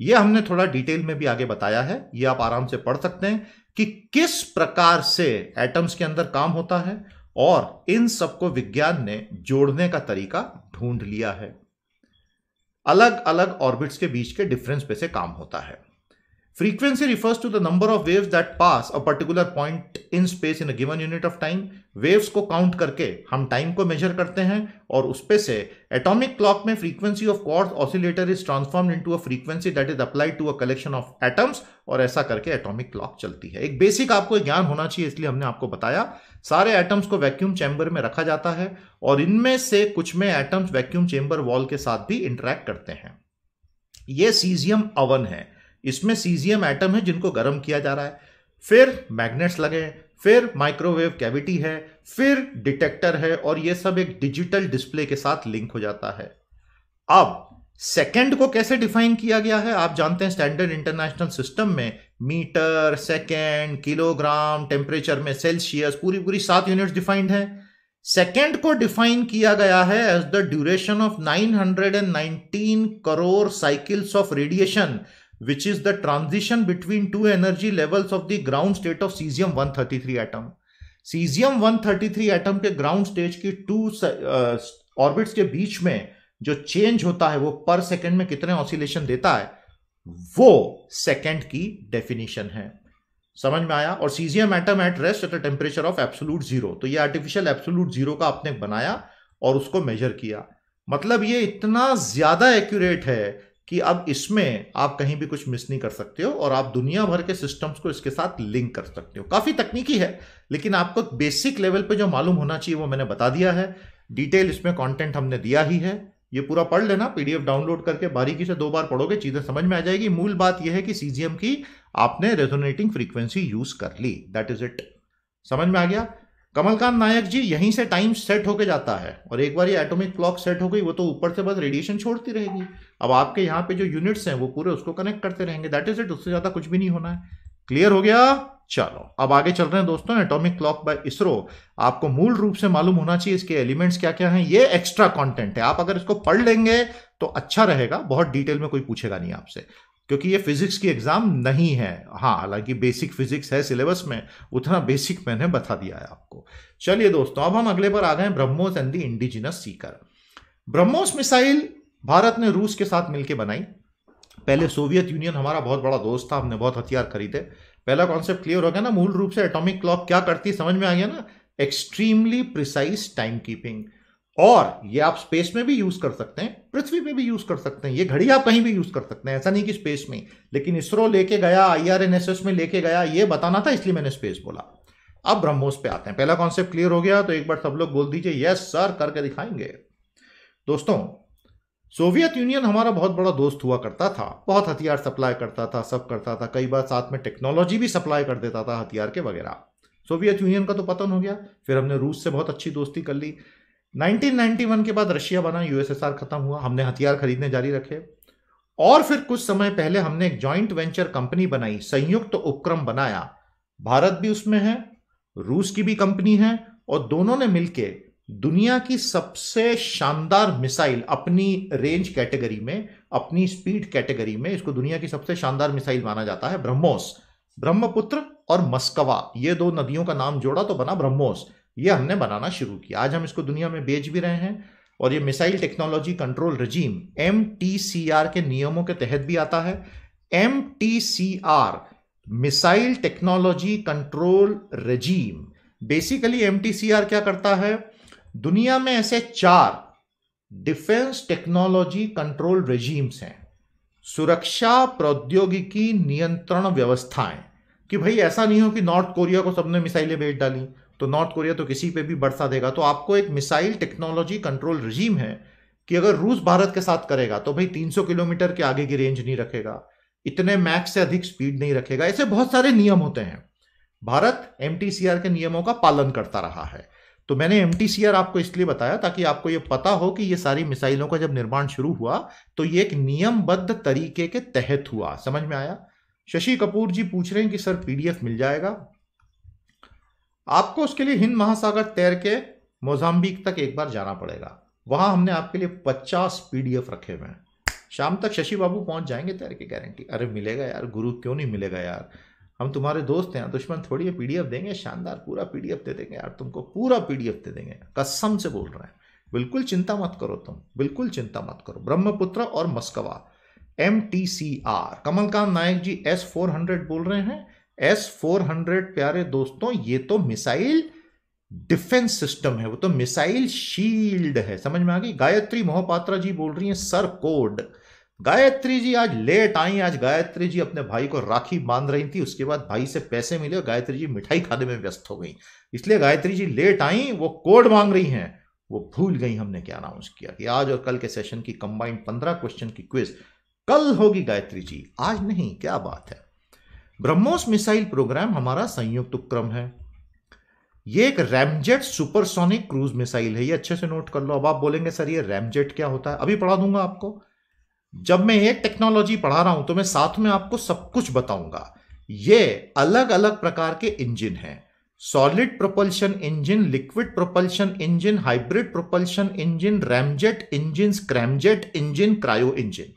यह हमने थोड़ा डिटेल में भी आगे बताया है ये आप आराम से पढ़ सकते हैं कि किस प्रकार से एटम्स के अंदर काम होता है और इन सबको विज्ञान ने जोड़ने का तरीका ढूंढ लिया है अलग अलग ऑर्बिट्स के बीच के डिफरेंस पे से काम होता है Frequency refers to the number of waves that pass a particular point in space in a given unit of time. Waves को count करके हम time को measure करते हैं और उसपे से atomic clock में frequency of quartz oscillator is transformed into a frequency that is applied to a collection of atoms और ऐसा करके atomic clock चलती है एक basic आपको ज्ञान होना चाहिए इसलिए हमने आपको बताया सारे atoms को vacuum chamber में रखा जाता है और इनमें से कुछ में atoms vacuum chamber wall के साथ भी interact करते हैं ये सीजियम अवन है इसमें सीजियम एटम है जिनको गर्म किया जा रहा है फिर मैग्नेट्स लगे फिर माइक्रोवेव कैविटी है फिर डिटेक्टर है और ये सब एक डिजिटल डिस्प्ले के साथ लिंक हो जाता है अब सेकेंड को कैसे डिफाइन किया गया है आप जानते हैं स्टैंडर्ड इंटरनेशनल सिस्टम में मीटर सेकेंड किलोग्राम टेम्परेचर में सेल्सियस पूरी पूरी सात यूनिट डिफाइंड है सेकेंड को डिफाइन किया गया है as the duration of 919 crore cycles of radiation which is the transition between two energy levels of the ground state of cesium 133 atom caesium 133 atom के ग्राउंड स्टेज की टू ऑर्बिट्स uh, के बीच में जो change होता है वो पर सेकेंड में कितने ऑसिलेशन देता है वो सेकेंड की डेफिनेशन है समझ में आया और caesium atom at rest at a temperature of absolute zero तो ये आर्टिफिशियल एब्सोलूट जीरो का आपने बनाया और उसको मेजर किया मतलब ये इतना ज्यादा एक्यूरेट है कि अब इसमें आप कहीं भी कुछ मिस नहीं कर सकते हो और आप दुनिया भर के सिस्टम्स को इसके साथ लिंक कर सकते हो काफ़ी तकनीकी है लेकिन आपको बेसिक लेवल पे जो मालूम होना चाहिए वो मैंने बता दिया है डिटेल इसमें कंटेंट हमने दिया ही है ये पूरा पढ़ लेना पीडीएफ डाउनलोड करके बारीकी से दो बार पढ़ोगे चीज़ें समझ में आ जाएगी मूल बात यह है कि सीजीएम की आपने रेजोनेटिंग फ्रीक्वेंसी यूज़ कर ली दैट इज़ इट समझ में आ गया कमलकांत नायक जी यहीं से टाइम सेट होके जाता है और एक बार ये एटॉमिक क्लॉक सेट हो गई वो तो ऊपर से बस रेडिएशन छोड़ती रहेगी अब आपके यहाँ पे जो यूनिट्स हैं वो पूरे उसको कनेक्ट करते रहेंगे दैट इज इट उससे ज़्यादा कुछ भी नहीं होना है क्लियर हो गया चलो अब आगे चल रहे हैं दोस्तों एटॉमिक क्लॉक बाय इसरो आपको मूल रूप से मालूम होना चाहिए इसके एलिमेंट्स क्या क्या हैं ये एक्स्ट्रा कंटेंट है आप अगर इसको पढ़ लेंगे तो अच्छा रहेगा बहुत डिटेल में कोई पूछेगा नहीं आपसे क्योंकि ये फिजिक्स की एग्जाम नहीं है हाँ हालांकि बेसिक फिजिक्स है सिलेबस में उतना बेसिक मैंने बता दिया है आपको चलिए दोस्तों अब हम अगले पर आ गए BrahMos and the indigenous seeker BrahMos missile Bharat ने रूस के साथ मिलकर बनाई पहले सोवियत यूनियन हमारा बहुत बड़ा दोस्त था हमने बहुत हथियार खरीदे पहला कॉन्सेप्ट क्लियर हो गया ना मूल रूप से एटॉमिक क्लॉक क्या करती समझ में आ गया ना एक्सट्रीमली प्रिसाइज टाइम कीपिंग और ये आप स्पेस में भी यूज कर सकते हैं पृथ्वी में भी यूज कर सकते हैं ये घड़ी आप कहीं भी यूज कर सकते हैं ऐसा नहीं कि स्पेस में लेकिन इसरो लेके गया आईआरएनएसएस में लेके गया ये बताना था इसलिए मैंने स्पेस बोला अब ब्रह्मोस पे आते हैं पहला कॉन्सेप्ट क्लियर हो गया तो एक बार सब लोग बोल दीजिए यस सर करके दिखाएंगे दोस्तों सोवियत यूनियन हमारा बहुत बड़ा दोस्त हुआ करता था बहुत हथियार सप्लाई करता था सब करता था कई बार साथ में टेक्नोलॉजी भी सप्लाई कर देता था हथियार के वगैरह सोवियत यूनियन का तो पतन हो गया फिर हमने रूस से बहुत अच्छी दोस्ती कर ली 1991 के बाद रशिया बना यूएसएसआर खत्म हुआ हमने हथियार खरीदने जारी रखे और फिर कुछ समय पहले हमने एक जॉइंट वेंचर कंपनी बनाई संयुक्त तो उपक्रम बनाया भारत भी उसमें है रूस की भी कंपनी है और दोनों ने मिलकर दुनिया की सबसे शानदार मिसाइल अपनी रेंज कैटेगरी में अपनी स्पीड कैटेगरी में इसको दुनिया की सबसे शानदार मिसाइल माना जाता है ब्रह्मोस ब्रह्मपुत्र और मस्कवा ये दो नदियों का नाम जोड़ा तो बना ब्रह्मोस ये हमने बनाना शुरू किया आज हम इसको दुनिया में बेच भी रहे हैं और ये missile technology control regime M के नियमों के तहत भी आता है M missile technology control regime basically M क्या करता है दुनिया में ऐसे चार डिफेंस टेक्नोलॉजी कंट्रोल रजीम्स हैं सुरक्षा प्रौद्योगिकी नियंत्रण व्यवस्थाएं कि भाई ऐसा नहीं हो कि नॉर्थ कोरिया को सबने मिसाइलें भेज डाली तो नॉर्थ कोरिया तो किसी पे भी बरसा देगा तो आपको एक मिसाइल टेक्नोलॉजी कंट्रोल रजीम है कि अगर रूस भारत के साथ करेगा तो भाई 300 किलोमीटर के आगे की रेंज नहीं रखेगा इतने मैक्स से अधिक स्पीड नहीं रखेगा ऐसे बहुत सारे नियम होते हैं भारत एम के नियमों का पालन करता रहा है तो मैंने एम आपको इसलिए बताया ताकि आपको ये पता हो कि ये सारी मिसाइलों का जब निर्माण शुरू हुआ तो ये एक नियमबद्ध तरीके के तहत हुआ समझ में आया शशि कपूर जी पूछ रहे हैं कि सर पीडीएफ मिल जाएगा आपको उसके लिए हिंद महासागर तैर के मोजाम्बिक तक एक बार जाना पड़ेगा वहां हमने आपके लिए पचास पीडीएफ रखे हुए हैं शाम तक शशि बाबू पहुंच जाएंगे तैर की गारंटी अरे मिलेगा यार गुरु क्यों नहीं मिलेगा यार हम तुम्हारे दोस्त हैं दुश्मन थोड़ी है पीडीएफ देंगे शानदार पूरा पीडीएफ दे देंगे यार तुमको पूरा पीडीएफ दे देंगे कसम से बोल रहे हैं बिल्कुल चिंता मत करो तुम बिल्कुल चिंता मत करो ब्रह्मपुत्र और Moskva M T C R Kamalkant Nayak ji S four hundred बोल रहे हैं एस फोर हंड्रेड प्यारे दोस्तों ये तो मिसाइल डिफेंस सिस्टम है वो तो मिसाइल शील्ड है समझ में आ गई गायत्री मोहपात्रा जी बोल रही हैं सर कोड गायत्री जी आज लेट आई आज गायत्री जी अपने भाई को राखी बांध रही थी उसके बाद भाई से पैसे मिले और गायत्री जी मिठाई खाने में व्यस्त हो गई इसलिए गायत्री जी लेट आई वो कोड मांग रही हैं वो भूल गई हमने क्या अनाउंस किया कि आज और कल के सेशन की कंबाइंड पंद्रह क्वेश्चन की क्विज कल होगी गायत्री जी आज नहीं क्या बात है ब्रह्मोस मिसाइल प्रोग्राम हमारा संयुक्त उपक्रम है ये एक रैमजेट सुपरसोनिक क्रूज मिसाइल है ये अच्छे से नोट कर लो अब आप बोलेंगे सर ये रैमजेट क्या होता है अभी पढ़ा दूंगा आपको जब मैं एक टेक्नोलॉजी पढ़ा रहा हूं तो मैं साथ में आपको सब कुछ बताऊंगा ये अलग अलग प्रकार के इंजिन हैं solid propulsion engine liquid propulsion engine hybrid propulsion engine ramjet engine scramjet engine cryo engine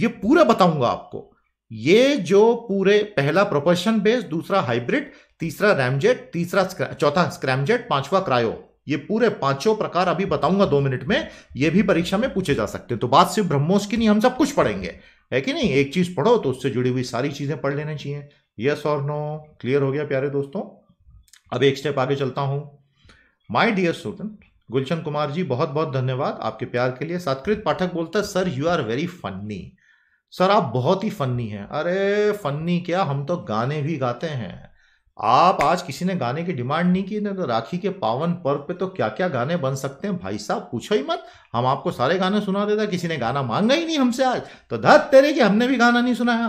ये पूरा बताऊंगा आपको ये जो पूरे पहला प्रोपल्शन बेस्ड दूसरा हाइब्रिड तीसरा रैमजेट तीसरा चौथा स्क्रैमजेट पांचवा क्रायो ये पूरे पांचों प्रकार अभी बताऊंगा दो मिनट में ये भी परीक्षा में पूछे जा सकते हैं तो बात सिर्फ ब्रह्मोस की नहीं हम सब कुछ पढ़ेंगे है कि नहीं एक चीज पढ़ो तो उससे जुड़ी हुई सारी चीजें पढ़ लेनी चाहिए यस और नो क्लियर हो गया प्यारे दोस्तों अब एक स्टेप आगे चलता हूं my dear student Gulshan Kumar ji बहुत बहुत धन्यवाद आपके प्यार के लिए सात्कृत पाठक बोलता है sir you are very funny sir आप बहुत ही फन्नी हैं अरे फनी क्या हम तो गाने भी गाते हैं आप आज किसी ने गाने की डिमांड नहीं की ना तो राखी के पावन पर्व पे तो क्या क्या गाने बन सकते हैं भाई साहब पूछो ही मत हम आपको सारे गाने सुना देता किसी ने गाना मांगा ही नहीं हमसे आज तो धत तेरे कि हमने भी गाना नहीं सुनाया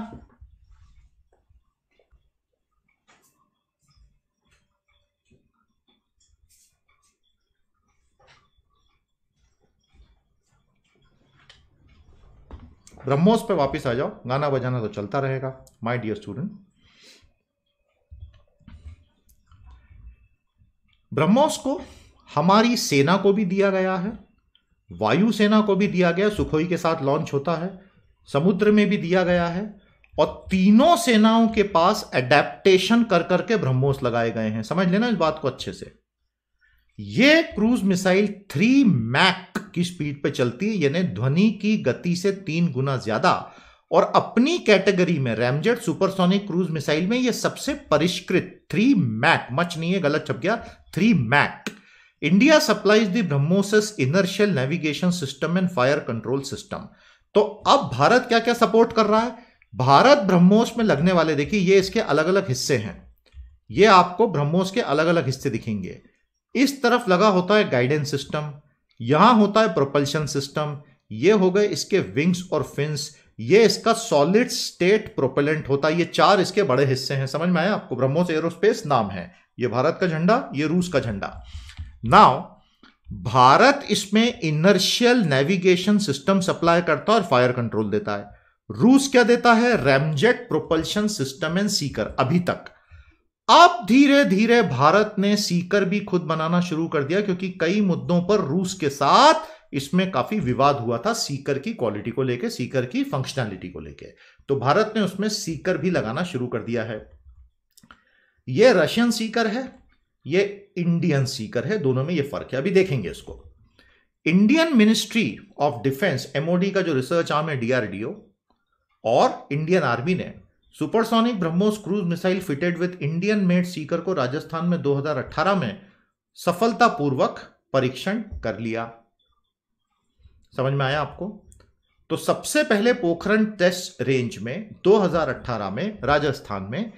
ब्रह्मोस पे वापस आ जाओ गाना बजाना तो चलता रहेगा माय डियर स्टूडेंट ब्रह्मोस को हमारी सेना को भी दिया गया है वायुसेना को भी दिया गया सुखोई के साथ लॉन्च होता है समुद्र में भी दिया गया है और तीनों सेनाओं के पास एडेप्टेशन कर करके ब्रह्मोस लगाए गए हैं समझ लेना इस बात को अच्छे से ये क्रूज मिसाइल थ्री मैक की स्पीड पे चलती है यानी ध्वनि की गति से तीन गुना ज्यादा और अपनी कैटेगरी में रैमजेट सुपरसोनिक क्रूज मिसाइल में यह सबसे परिष्कृत थ्री मैक मच नहीं है गलत छप गया three Mach India supplies the BrahMos's inertial navigation system and fire control system तो अब भारत क्या क्या सपोर्ट कर रहा है भारत ब्रह्मोस में लगने वाले देखिए ये इसके अलग अलग हिस्से हैं ये आपको ब्रह्मोस के अलग अलग हिस्से दिखेंगे इस तरफ लगा होता है गाइडेंस सिस्टम यहां होता है प्रोपल्शन सिस्टम ये हो गए इसके विंग्स और फिन्स ये इसका सॉलिड स्टेट प्रोपेलेंट होता है ये चार इसके बड़े हिस्से हैं समझ में आया आपको ब्रह्मोस एरोस्पेस नाम है ये भारत का झंडा ये रूस का झंडा नाउ भारत इसमें इनर्शियल नेविगेशन सिस्टम सप्लाई करता है और फायर कंट्रोल देता है रूस क्या देता है ramjet propulsion system and seeker अभी तक अब धीरे धीरे भारत ने सीकर भी खुद बनाना शुरू कर दिया क्योंकि कई मुद्दों पर रूस के साथ इसमें काफी विवाद हुआ था सीकर की क्वालिटी को लेकर सीकर की फंक्शनैलिटी को लेकर तो भारत ने उसमें सीकर भी लगाना शुरू कर दिया है यह रशियन सीकर है यह इंडियन सीकर है दोनों में यह फर्क है अभी देखेंगे इसको Indian ministry of defence MOD का जो रिसर्च आर्म है डीआरडीओ और इंडियन आर्मी ने supersonic BrahMos cruise missile fitted with Indian made seeker को राजस्थान में 2018 में सफलतापूर्वक परीक्षण कर लिया समझ में आया आपको तो सबसे पहले पोखरण टेस्ट रेंज में 2018 में राजस्थान में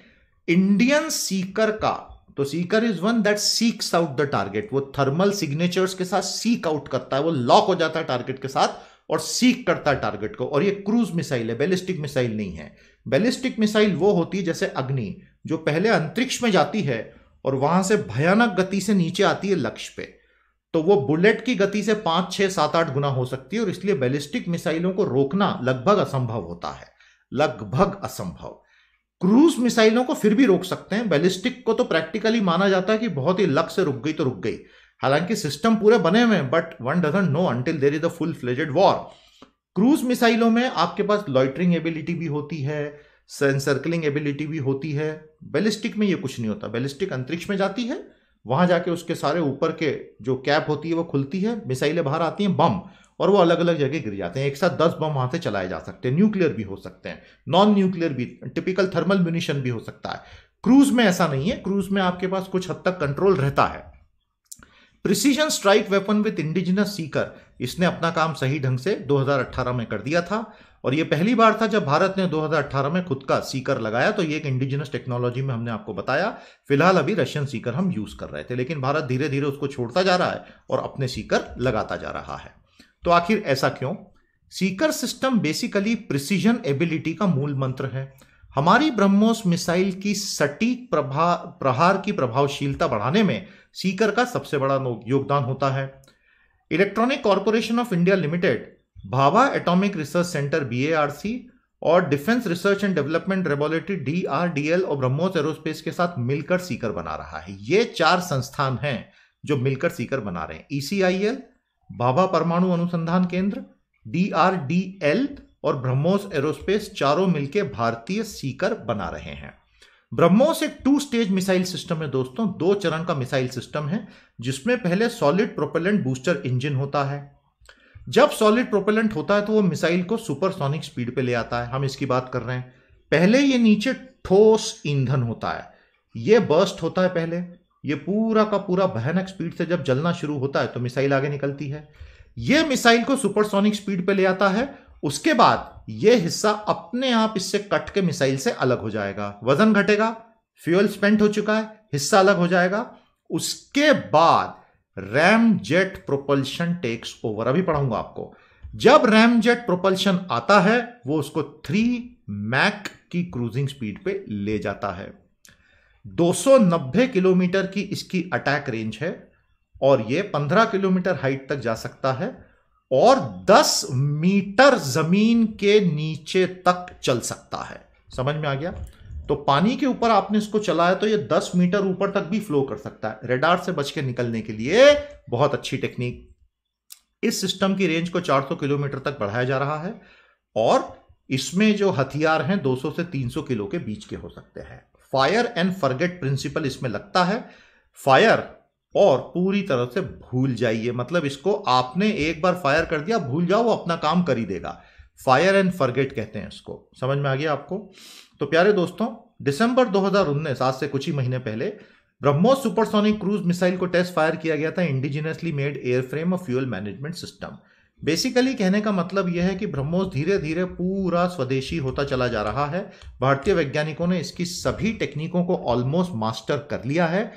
इंडियन सीकर का तो seeker is one that seeks out the target वो थर्मल सिग्नेचर्स के साथ सीक आउट करता है वो लॉक हो जाता है टारगेट के साथ और सीख करता टारगेट को और ये क्रूज मिसाइल है बैलिस्टिक मिसाइल नहीं है बैलिस्टिक मिसाइल वो होती है जैसे अग्नि जो पहले अंतरिक्ष में जाती है और वहां से भयानक गति से नीचे आती है लक्ष्य पे तो वो बुलेट की गति से पांच छह सात आठ गुना हो सकती है और इसलिए बैलिस्टिक मिसाइलों को रोकना लगभग असंभव होता है लगभग असंभव क्रूज मिसाइलों को फिर भी रोक सकते हैं बैलिस्टिक को तो प्रैक्टिकली माना जाता है कि बहुत ही लक से रुक गई तो रुक गई हालांकि सिस्टम पूरे बने हुए हैं but one doesn't know until there is a full fledged war cruise मिसाइलों में आपके पास लॉइटरिंग एबिलिटी भी होती है सर्कलिंग एबिलिटी भी होती है बैलिस्टिक में ये कुछ नहीं होता बैलिस्टिक अंतरिक्ष में जाती है वहां जाके उसके सारे ऊपर के जो कैप होती है वो खुलती है मिसाइलें बाहर आती हैं बम और वो अलग अलग जगह गिर जाते हैं एक साथ दस बम वहाँ से चलाए जा सकते हैं न्यूक्लियर भी हो सकते हैं नॉन न्यूक्लियर भी टिपिकल थर्मल म्यूनिशन भी हो सकता है क्रूज में ऐसा नहीं है क्रूज में आपके पास कुछ हद तक कंट्रोल रहता है precision strike weapon with indigenous seeker इसने अपना काम सही ढंग से 2018 में कर दिया था और यह पहली बार था जब भारत ने 2018 में खुद का सीकर लगाया तो ये एक इंडिजिनस टेक्नोलॉजी में हमने आपको बताया फिलहाल अभी रशियन सीकर हम यूज कर रहे थे लेकिन भारत धीरे धीरे उसको छोड़ता जा रहा है और अपने सीकर लगाता जा रहा है तो आखिर ऐसा क्यों seeker system basically precision ability का मूल मंत्र है हमारी ब्रह्मोस मिसाइल की सटीक प्रभा प्रहार की प्रभावशीलता बढ़ाने में सीकर का सबसे बड़ा योगदान होता है electronic corporation of India limited Bhabha atomic research centre BARC और defence research and development laboratory DRDL और ब्रह्मोस एरोस्पेस के साथ मिलकर सीकर बना रहा है ये चार संस्थान हैं जो मिलकर सीकर बना रहे हैं ईसीआईएल भाभा परमाणु अनुसंधान केंद्र डीआरडीएल और ब्रह्मोस एरोस्पेस चारों मिलकर भारतीय सीकर बना रहे हैं ब्रह्मोस एक टू स्टेज मिसाइल सिस्टम है दोस्तों दो चरण का मिसाइल सिस्टम है जिसमें पहले सॉलिड प्रोपेलेंट बूस्टर इंजन होता है जब सॉलिड प्रोपेलेंट होता है तो वो मिसाइल को सुपरसोनिक स्पीड पे ले आता है हम इसकी बात कर रहे हैं पहले ये नीचे ठोस ईंधन होता है ये बर्स्ट होता है पहले ये पूरा का पूरा भयानक स्पीड से जब जलना शुरू होता है तो मिसाइल आगे निकलती है ये मिसाइल को सुपरसोनिक स्पीड पे ले आता है उसके बाद यह हिस्सा अपने आप इससे कट के मिसाइल से अलग हो जाएगा वजन घटेगा फ्यूल स्पेंट हो चुका है हिस्सा अलग हो जाएगा उसके बाद ramjet propulsion takes over अभी पढ़ाऊंगा आपको जब रैम जेट प्रोपल्शन आता है वो उसको थ्री मैक की क्रूजिंग स्पीड पे ले जाता है 290 किलोमीटर की इसकी अटैक रेंज है और ये 15 किलोमीटर हाइट तक जा सकता है और 10 मीटर जमीन के नीचे तक चल सकता है समझ में आ गया तो पानी के ऊपर आपने इसको चलाया तो ये 10 मीटर ऊपर तक भी फ्लो कर सकता है रेडार से बच के निकलने के लिए बहुत अच्छी टेक्निक इस सिस्टम की रेंज को 400 किलोमीटर तक बढ़ाया जा रहा है और इसमें जो हथियार हैं 200 से 300 किलो के बीच के हो सकते हैं फायर एंड फर्गेट प्रिंसिपल इसमें लगता है फायर और पूरी तरह से भूल जाइए मतलब इसको आपने एक बार फायर कर दिया भूल जाओ वो अपना काम कर ही देगा फायर एंड फॉरगेट कहते हैं इसको समझ में आ गया आपको तो प्यारे दोस्तों दिसंबर 2019 आज से कुछ ही महीने पहले ब्रह्मोस सुपरसोनिक क्रूज मिसाइल को टेस्ट फायर किया गया था इंडिजिनियसली मेड एयर फ्रेम और फ्यूल मैनेजमेंट सिस्टम बेसिकली कहने का मतलब यह है कि ब्रह्मोस धीरे धीरे पूरा स्वदेशी होता चला जा रहा है भारतीय वैज्ञानिकों ने इसकी सभी टेक्निकों को ऑलमोस्ट मास्टर कर लिया है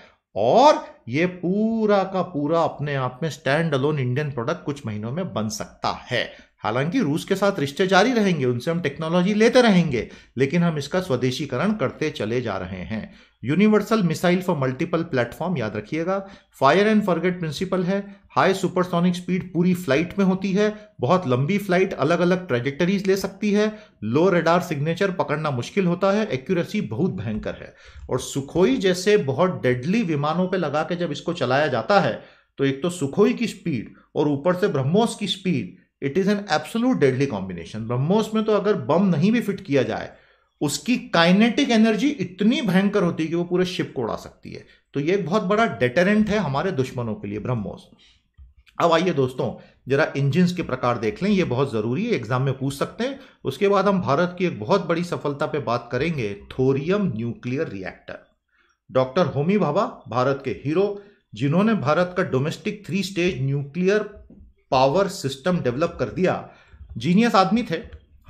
और ये पूरा का पूरा अपने आप में स्टैंड अलोन इंडियन प्रोडक्ट कुछ महीनों में बन सकता है हालांकि रूस के साथ रिश्ते जारी रहेंगे उनसे हम टेक्नोलॉजी लेते रहेंगे लेकिन हम इसका स्वदेशीकरण करते चले जा रहे हैं universal missile for multiple platform याद रखिएगा फायर एंड फॉरगेट प्रिंसिपल है हाई सुपरसोनिक स्पीड पूरी फ्लाइट में होती है बहुत लंबी फ्लाइट अलग अलग ट्रेजेक्टरीज ले सकती है लो रेडार सिग्नेचर पकड़ना मुश्किल होता है एक्यूरेसी बहुत भयंकर है और सुखोई जैसे बहुत डेडली विमानों पर लगा के जब इसको चलाया जाता है तो एक तो सुखोई की स्पीड और ऊपर से ब्रह्मोस की speed it is an absolute deadly combination BrahMos में तो अगर बम नहीं भी फिट किया जाए उसकी काइनेटिक एनर्जी इतनी भयंकर होती है कि वो पूरे शिप को उड़ा सकती है तो ये एक बहुत बड़ा डेटरेंट है हमारे दुश्मनों के लिए ब्रह्मोस अब आइए दोस्तों जरा इंजिन्स के प्रकार देख लें ये बहुत ज़रूरी है एग्जाम में पूछ सकते हैं उसके बाद हम भारत की एक बहुत बड़ी सफलता पे बात करेंगे thorium nuclear reactor doctor Homi Bhabha Bharat के हीरो जिन्होंने भारत का domestic three stage nuclear power system develop कर दिया जीनियस आदमी थे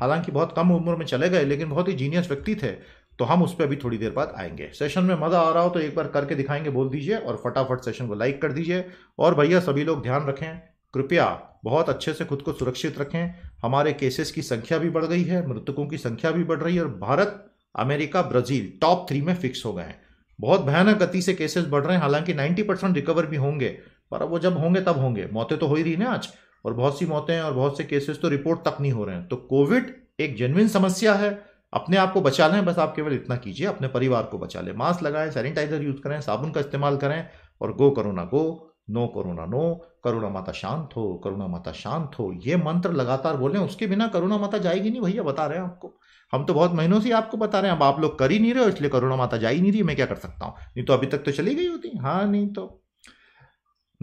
हालांकि बहुत कम उम्र में चले गए लेकिन बहुत ही जीनियस व्यक्ति थे तो हम उस पर अभी थोड़ी देर बाद आएंगे सेशन में मज़ा आ रहा हो तो एक बार करके दिखाएंगे बोल दीजिए और फटाफट सेशन को लाइक कर दीजिए और भैया सभी लोग ध्यान रखें कृपया बहुत अच्छे से खुद को सुरक्षित रखें हमारे केसेस की संख्या भी बढ़ गई है मृतकों की संख्या भी बढ़ रही है और Bharat America Brazil top three में फिक्स हो गए हैं बहुत भयानक गति से केसेस बढ़ रहे हैं हालांकि 90 परसेंट रिकवर भी होंगे पर अब वो जब होंगे तब होंगे मौतें तो हो ही रही ना आज और बहुत सी मौतें हैं और बहुत से केसेस तो रिपोर्ट तक नहीं हो रहे हैं तो कोविड एक जेनविन समस्या है अपने आप को बचा लें बस आप केवल इतना कीजिए अपने परिवार को बचा लें मास्क लगाएं सैनिटाइजर यूज़ करें साबुन का इस्तेमाल करें और go corona go no corona no करुणा माता शांत हो करुणा माता शांत हो ये मंत्र लगातार बोलें उसके बिना करुणा माता जाएगी नहीं भैया बता रहे हैं आपको हम तो बहुत महीनों से आपको बता रहे हैं अब आप लोग कर ही नहीं रहे हो इसलिए करुणा माता जा ही नहीं रही मैं क्या कर सकता हूँ नहीं तो अभी तक तो चली गई होती हाँ नहीं तो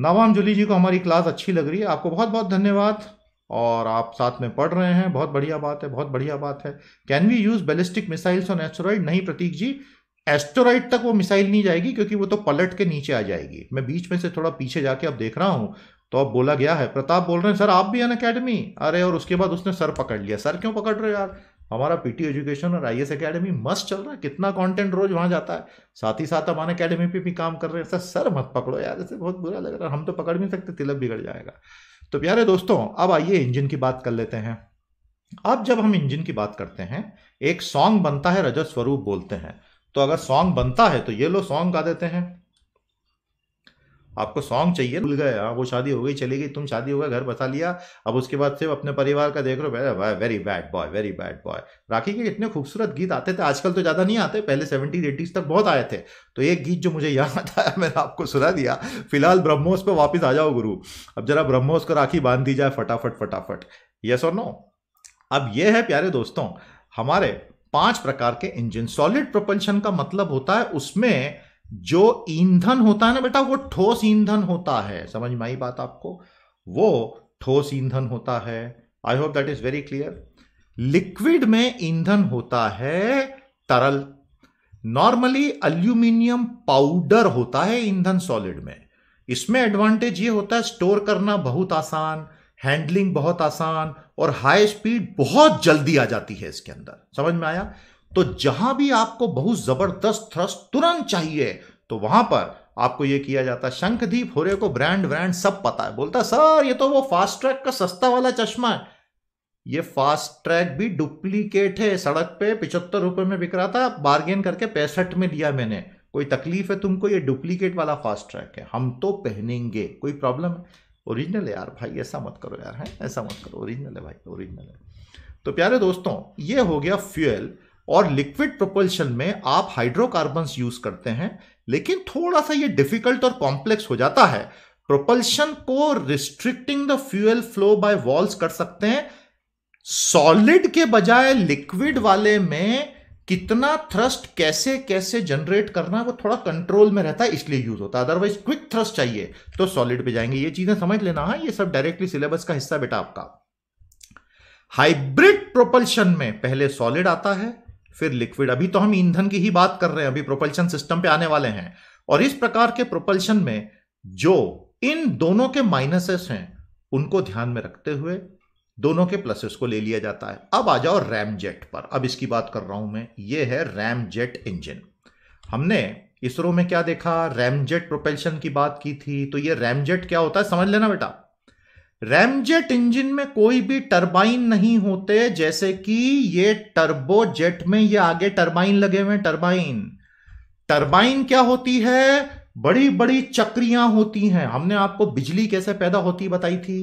नवाम जुली जी को हमारी क्लास अच्छी लग रही है आपको बहुत बहुत धन्यवाद और आप साथ में पढ़ रहे हैं बहुत बढ़िया बात है बहुत बढ़िया बात है can we use ballistic missiles on asteroid नहीं प्रतीक जी एस्टोराइड तक वो मिसाइल नहीं जाएगी क्योंकि वो तो पलट के नीचे आ जाएगी मैं बीच में से थोड़ा पीछे जाके अब देख रहा हूँ तो अब बोला गया है प्रताप बोल रहे हैं सर आप भी अन अकेडमी अरे और उसके बाद उसने सर पकड़ लिया सर क्यों पकड़ रहे हो यार हमारा पीटी एजुकेशन और एस एकेडमी मस्त चल रहा है कितना कंटेंट रोज वहाँ जाता है साथ ही साथ हम अन अकेडमी पे भी काम कर रहे हैं सर सर मत पकड़ो यार ऐसे बहुत बुरा लग रहा है हम तो पकड़ नहीं सकते तिलक बिगड़ जाएगा तो प्यारे दोस्तों अब आइए इंजन की बात कर लेते हैं अब जब हम इंजन की बात करते हैं एक सॉन्ग बनता है रजत स्वरूप बोलते हैं तो अगर सॉन्ग बनता है तो ये लो सॉन्ग गा देते हैं आपको सॉन्ग चाहिए भूल गए हाँ, वो शादी हो गई चली गई तुम शादी हो गया घर बसा लिया अब उसके बाद सिर्फ अपने परिवार का देख रहे हो very bad boy very bad boy Rakhi के इतने खूबसूरत गीत आते थे आजकल तो ज़्यादा नहीं आते पहले सेवेंटीज एटीज तक बहुत आए थे तो एक गीत जो मुझे याद आया मैंने आपको सुना दिया फिलहाल ब्रह्मोस पर वापस आ जाओ गुरु अब जरा ब्रह्मोस को राखी बांध दी जाए फटाफट फटाफट यस और नो अब ये है प्यारे दोस्तों हमारे पांच प्रकार के इंजन सॉलिड प्रोपल्शन का मतलब होता है उसमें जो ईंधन होता है ना बेटा वो ठोस ईंधन होता है समझ में आई बात आपको वो ठोस ईंधन होता है I hope that is very clear liquid में ईंधन होता है तरल नॉर्मली अल्यूमिनियम पाउडर होता है ईंधन सॉलिड में इसमें एडवांटेज ये होता है स्टोर करना बहुत आसान हैंडलिंग बहुत आसान और हाई स्पीड बहुत जल्दी आ जाती है इसके अंदर समझ में आया तो जहां भी आपको बहुत जबरदस्त थ्रस्ट तुरंत चाहिए तो वहां पर आपको यह किया जाता है शंखदीप होरे को ब्रांड ब्रांड सब पता है बोलता सर ये तो वो फास्ट ट्रैक का सस्ता वाला चश्मा है ये फास्ट ट्रैक भी डुप्लीकेट है सड़क पे पिचहत्तर रुपए में बिक रहा था बार्गेन करके पैंसठ में लिया मैंने कोई तकलीफ है तुमको ये डुप्लीकेट वाला फास्ट ट्रैक है हम तो पहनेंगे कोई प्रॉब्लम है ओरिजिनल है यार भाई ऐसा मत करो यार है ऐसा मत करो ओरिजिनल है भाई ओरिजिनल है तो प्यारे दोस्तों ये हो गया फ्यूल और लिक्विड प्रोपल्शन में आप हाइड्रोकार्बन यूज करते हैं लेकिन थोड़ा सा ये डिफिकल्ट और कॉम्प्लेक्स हो जाता है प्रोपल्शन को restricting the fuel flow by walls कर सकते हैं सॉलिड के बजाय लिक्विड वाले में कितना थ्रस्ट कैसे कैसे जनरेट करना वो थोड़ा कंट्रोल में रहता है इसलिए यूज होता है अदरवाइज क्विक थ्रस्ट चाहिए तो सॉलिड पे जाएंगे ये चीजें समझ लेना है हाँ, ये सब डायरेक्टली सिलेबस का हिस्सा बेटा आपका हाइब्रिड प्रोपल्शन में पहले सॉलिड आता है फिर लिक्विड अभी तो हम ईंधन की ही बात कर रहे हैं अभी प्रोपल्शन सिस्टम पे आने वाले हैं और इस प्रकार के प्रोपल्शन में जो इन दोनों के माइनसेस हैं उनको ध्यान में रखते हुए दोनों के प्लसेस को ले लिया जाता है अब आ जाओ रैम जेट पर अब इसकी बात कर रहा हूं मैं ये है रैम जेट इंजन हमने इसरो में क्या देखा रैम जेट प्रोपेल्शन की बात की थी तो ये रैम जेट क्या होता है समझ लेना बेटा रैमजेट इंजन में कोई भी टरबाइन नहीं होते जैसे कि ये टर्बोजेट में ये आगे टरबाइन लगे हुए टरबाइन टरबाइन क्या होती है बड़ी बड़ी चक्रियां होती हैं हमने आपको बिजली कैसे पैदा होती बताई थी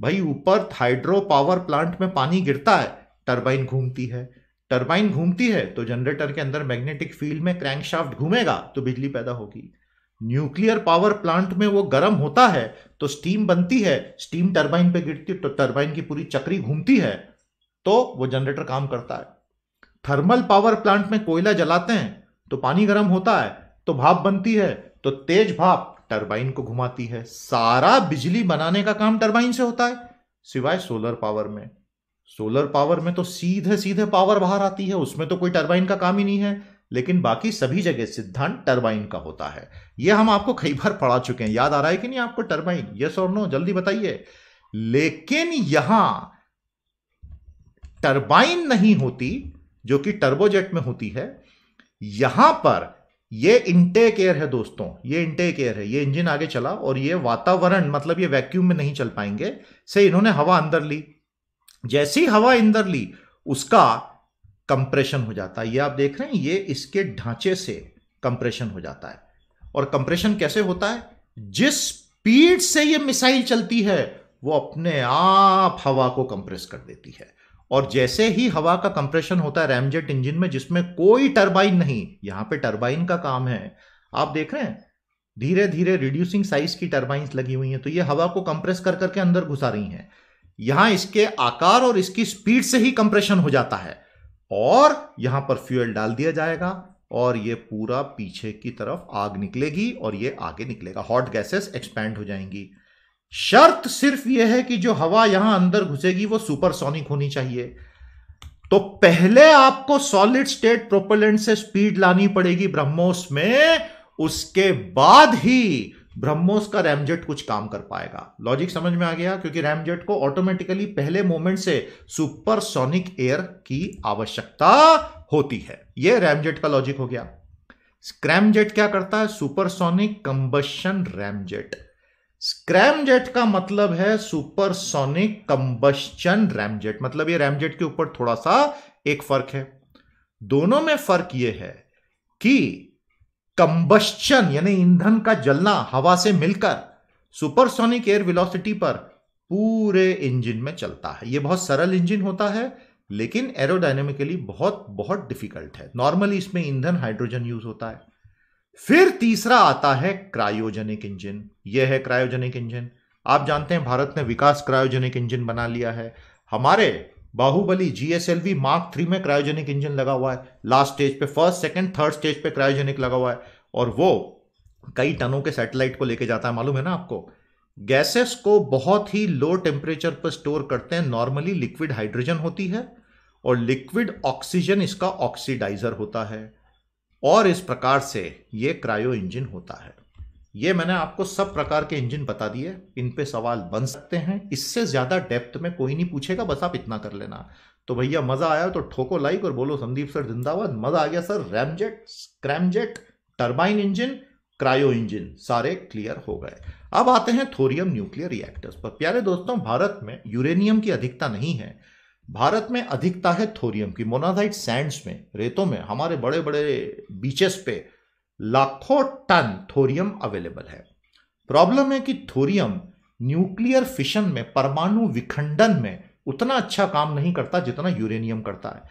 भाई ऊपर हाइड्रो पावर प्लांट में पानी गिरता है टरबाइन घूमती है टरबाइन घूमती है तो जनरेटर के अंदर मैग्नेटिक फील्ड में क्रैंकशाफ्ट घूमेगा तो बिजली पैदा होगी न्यूक्लियर पावर प्लांट में वो गर्म होता है तो स्टीम बनती है स्टीम टरबाइन पे गिरती है तो टरबाइन की पूरी चक्री घूमती है तो वो जनरेटर काम करता है थर्मल पावर प्लांट में कोयला जलाते हैं तो पानी गर्म होता है तो भाप बनती है तो तेज भाप टरबाइन को घुमाती है सारा बिजली बनाने का काम टरबाइन से होता है सिवाय सोलर पावर में सोलर पावर में तो सीधे सीधे पावर बाहर आती है उसमें तो कोई टरबाइन का काम ही नहीं है लेकिन बाकी सभी जगह सिद्धांत टरबाइन का होता है यह हम आपको कई बार पढ़ा चुके हैं याद आ रहा है कि नहीं आपको टरबाइन यस और नो जल्दी बताइए लेकिन यहां टरबाइन नहीं होती जो कि टर्बोजेट में होती है यहां पर ये इंटेक एयर है दोस्तों ये इंटेक एयर है ये इंजन आगे चला और ये वातावरण मतलब ये वैक्यूम में नहीं चल पाएंगे से इन्होंने हवा अंदर ली जैसी हवा अंदर ली उसका कंप्रेशन हो जाता है ये आप देख रहे हैं ये इसके ढांचे से कंप्रेशन हो जाता है और कंप्रेशन कैसे होता है जिस स्पीड से ये मिसाइल चलती है वो अपने आप हवा को कंप्रेस कर देती है और जैसे ही हवा का कंप्रेशन होता है रैमजेट इंजन में जिसमें कोई टरबाइन नहीं यहां पे टरबाइन का काम है आप देख रहे हैं धीरे धीरे रिड्यूसिंग साइज की टर्बाइन लगी हुई हैं तो ये हवा को कंप्रेस कर करके अंदर घुसा रही हैं यहां इसके आकार और इसकी स्पीड से ही कंप्रेशन हो जाता है और यहां पर फ्यूल डाल दिया जाएगा और ये पूरा पीछे की तरफ आग निकलेगी और ये आगे निकलेगा हॉट गैसेस एक्सपैंड हो जाएंगी शर्त सिर्फ यह है कि जो हवा यहां अंदर घुसेगी वो सुपरसोनिक होनी चाहिए तो पहले आपको सॉलिड स्टेट प्रोपेलेंट से स्पीड लानी पड़ेगी ब्रह्मोस में उसके बाद ही ब्रह्मोस का रैमजेट कुछ काम कर पाएगा लॉजिक समझ में आ गया क्योंकि रैमजेट को ऑटोमेटिकली पहले मोमेंट से सुपरसोनिक एयर की आवश्यकता होती है यह रैमजेट का लॉजिक हो गया स्क्रैमजेट क्या करता है सुपरसोनिक कंबशन रैमजेट स्क्रैमजेट का मतलब है सुपरसोनिक कंबशन रैमजेट मतलब ये रैमजेट के ऊपर थोड़ा सा एक फर्क है दोनों में फर्क यह है कि कंबस्शन यानी ईंधन का जलना हवा से मिलकर सुपरसोनिक एयर वेलोसिटी पर पूरे इंजन में चलता है यह बहुत सरल इंजन होता है लेकिन एरोडाइनमिकली बहुत बहुत डिफिकल्ट है नॉर्मली इसमें ईंधन हाइड्रोजन यूज होता है फिर तीसरा आता है क्रायोजेनिक इंजन यह है क्रायोजेनिक इंजन आप जानते हैं भारत ने विकास क्रायोजेनिक इंजन बना लिया है हमारे बाहुबली जीएसएलवी मार्क थ्री में क्रायोजेनिक इंजन लगा हुआ है लास्ट स्टेज पे फर्स्ट सेकंड थर्ड स्टेज पे क्रायोजेनिक लगा हुआ है और वो कई टनों के सैटेलाइट को लेके जाता है मालूम है ना आपको गैसेस को बहुत ही लो टेम्परेचर पर स्टोर करते हैं नॉर्मली लिक्विड हाइड्रोजन होती है और लिक्विड ऑक्सीजन इसका ऑक्सीडाइजर होता है और इस प्रकार से ये क्रायो इंजन होता है ये मैंने आपको सब प्रकार के इंजन बता दिए इन पे सवाल बन सकते हैं इससे ज़्यादा डेप्थ में कोई नहीं पूछेगा बस आप इतना कर लेना तो भैया मज़ा आया तो ठोको लाइक और बोलो संदीप सर जिंदाबाद मज़ा आ गया sir ramjet scramjet turbine engine cryo engine सारे क्लियर हो गए अब आते हैं थोरियम न्यूक्लियर रिएक्टर्स पर प्यारे दोस्तों भारत में यूरेनियम की अधिकता नहीं है भारत में अधिकता है थोरियम की मोनाथाइट सैंड्स में रेतों में हमारे बड़े बड़े बीचेस पे लाखों टन थोरियम अवेलेबल है प्रॉब्लम है कि थोरियम न्यूक्लियर फिशन में परमाणु विखंडन में उतना अच्छा काम नहीं करता जितना यूरेनियम करता है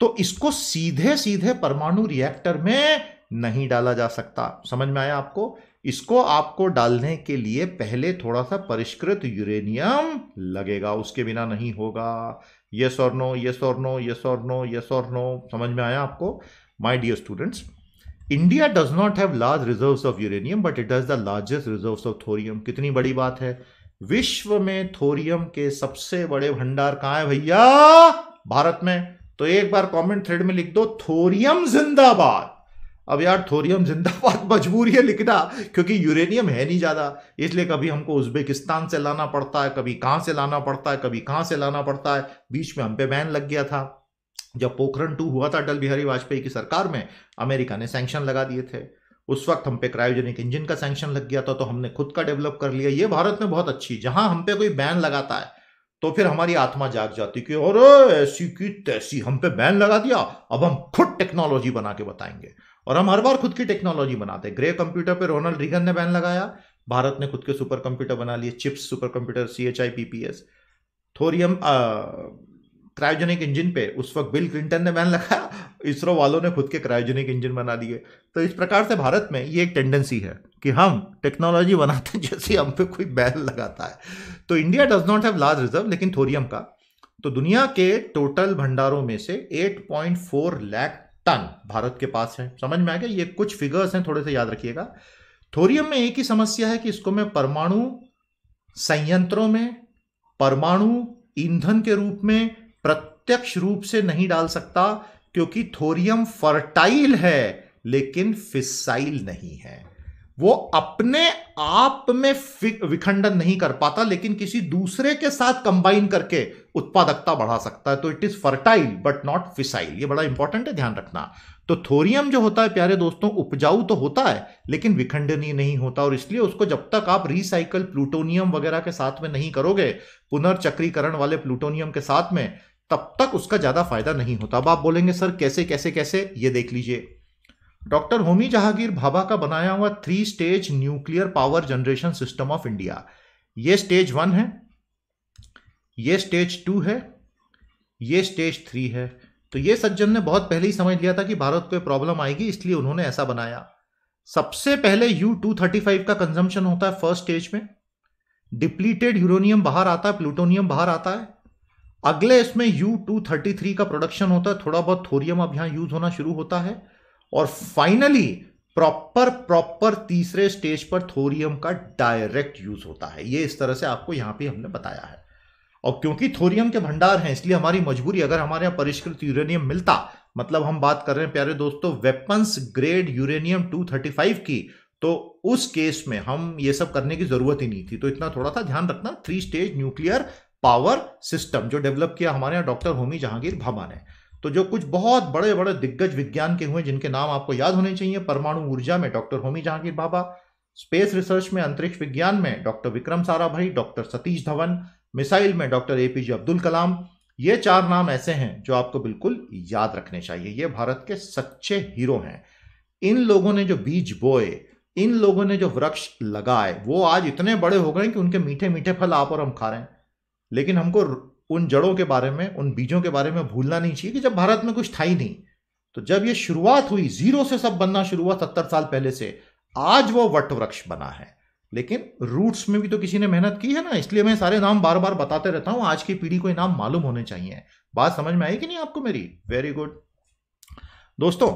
तो इसको सीधे सीधे परमाणु रिएक्टर में नहीं डाला जा सकता समझ में आया आपको इसको आपको डालने के लिए पहले थोड़ा सा परिष्कृत यूरेनियम लगेगा उसके बिना नहीं होगा यस और नो यस और नो यस और नो यस और नो समझ में आया आपको my dear students India does not have large reserve of uranium but it is the largest reserve of thorium कितनी बड़ी बात है विश्व में थोरियम के सबसे बड़े भंडार कहाँ है भैया भारत में तो एक बार कमेंट थ्रेड में लिख दो थोरियम जिंदाबाद अब यार थोरियम जिंदाबाद मजबूरी है लिखना क्योंकि यूरेनियम है नहीं ज़्यादा इसलिए कभी हमको उज्बेकिस्तान से लाना पड़ता है कभी कहाँ से लाना पड़ता है कभी कहाँ से लाना पड़ता है बीच में हम पे बैन लग गया था जब पोखरण टू हुआ था अटल बिहारी वाजपेयी की सरकार में अमेरिका ने सैंक्शन लगा दिए थे उस वक्त हम पे क्रायोजेनिक इंजन का सैंक्शन लग गया था तो हमने खुद का डेवलप कर लिया ये भारत में बहुत अच्छी जहां हम पे कोई बैन लगाता है तो फिर हमारी आत्मा जाग जाती कि और ऐसी की तैसी हम पे बैन लगा दिया अब हम खुद टेक्नोलॉजी बना के बताएंगे और हम हर बार खुद की टेक्नोलॉजी बनाते ग्रे कंप्यूटर पे रोनल्ड रिगन ने बैन लगाया भारत ने खुद के सुपर कंप्यूटर बना लिए chips super computer C H I P P S thorium cryogenic engine पे उस वक्त बिल क्लिंटन ने बैन लगाया इसरो वालों ने खुद के क्रायोजेनिक इंजन बना दिए तो इस प्रकार से भारत में ये एक टेंडेंसी है कि हम टेक्नोलॉजी बनाते हैं जैसे हम पे कोई बैन लगाता है तो India does not have large reserve लेकिन थोरियम का तो दुनिया के टोटल भंडारों में से 8.4 लाख टन भारत के पास है समझ में आ गया ये कुछ फिगर्स हैं थोड़े से याद रखिएगा थोरियम में एक ही समस्या है कि इसको मैं परमाणु संयंत्रों में परमाणु ईंधन के रूप में प्रत्यक्ष रूप से नहीं डाल सकता क्योंकि थोरियम फर्टाइल है लेकिन फिसाइल नहीं है वो अपने आप में विखंडन नहीं कर पाता लेकिन किसी दूसरे के साथ कंबाइन करके उत्पादकता बढ़ा सकता है तो it is fertile but not fissile ये बड़ा इंपॉर्टेंट है ध्यान रखना तो थोरियम जो होता है प्यारे दोस्तों उपजाऊ तो होता है लेकिन विखंडनीय नहीं होता और इसलिए उसको जब तक आप रिसाइकल प्लूटोनियम वगैरह के साथ में नहीं करोगे पुनर्चक्रीकरण वाले प्लूटोनियम के साथ में तब तक उसका ज़्यादा फायदा नहीं होता अब आप बोलेंगे सर कैसे कैसे कैसे ये देख लीजिए डॉक्टर होमी जहांगीर भाभा का बनाया हुआ three stage nuclear power generation system of India ये स्टेज वन है ये स्टेज टू है ये स्टेज थ्री है तो ये सज्जन ने बहुत पहले ही समझ लिया था कि भारत को प्रॉब्लम आएगी इसलिए उन्होंने ऐसा बनाया सबसे पहले यू टू थर्टी फाइव का कंजम्पशन होता है फर्स्ट स्टेज में डिप्लीटेड यूरोनियम बाहर आता है प्लूटोनियम बाहर आता है अगले इसमें यू टू थर्टी थ्री का प्रोडक्शन होता है थोड़ा बहुत थोरियम अब यहां यूज होना शुरू होता है और फाइनली प्रॉपर प्रॉपर तीसरे स्टेज पर थोरियम का डायरेक्ट यूज होता है ये इस तरह से आपको यहां पे हमने बताया है और क्योंकि थोरियम के भंडार हैं इसलिए हमारी मजबूरी अगर हमारे यहां परिष्कृत यूरेनियम मिलता मतलब हम बात कर रहे हैं प्यारे दोस्तों वेपन्स ग्रेड यूरेनियम 235 की तो उस केस में हम ये सब करने की जरूरत ही नहीं थी तो इतना थोड़ा सा ध्यान रखना three stage nuclear power system जो डेवलप किया हमारे यहाँ डॉक्टर होमी जहांगीर भाभा ने तो जो कुछ बहुत बड़े बड़े दिग्गज विज्ञान के हुए जिनके नाम आपको याद होने चाहिए परमाणु ऊर्जा में doctor Homi Jehangir Bhabha space research में अंतरिक्ष विज्ञान में doctor Vikram Sarabhai doctor Satish Dhawan missile में डॉक्टर एपीजे अब्दुल कलाम ये चार नाम ऐसे हैं जो आपको बिल्कुल याद रखने चाहिए ये भारत के सच्चे हीरो हैं इन लोगों ने जो बीज बोए इन लोगों ने जो वृक्ष लगाए वो आज इतने बड़े हो गए कि उनके मीठे मीठे फल आप और हम खा रहे हैं लेकिन हमको उन जड़ों के बारे में उन बीजों के बारे में भूलना नहीं चाहिए कि जब भारत में कुछ था ही नहीं तो जब ये शुरुआत हुई जीरो से सब बनना शुरू हुआ सत्तर साल पहले से आज वो वट वृक्ष बना है लेकिन रूट्स में भी तो किसी ने मेहनत की है ना इसलिए मैं सारे नाम बार बार बताते रहता हूं आज की पीढ़ी को ये नाम मालूम होने चाहिए बात समझ में आई कि नहीं आपको मेरी वेरी गुड दोस्तों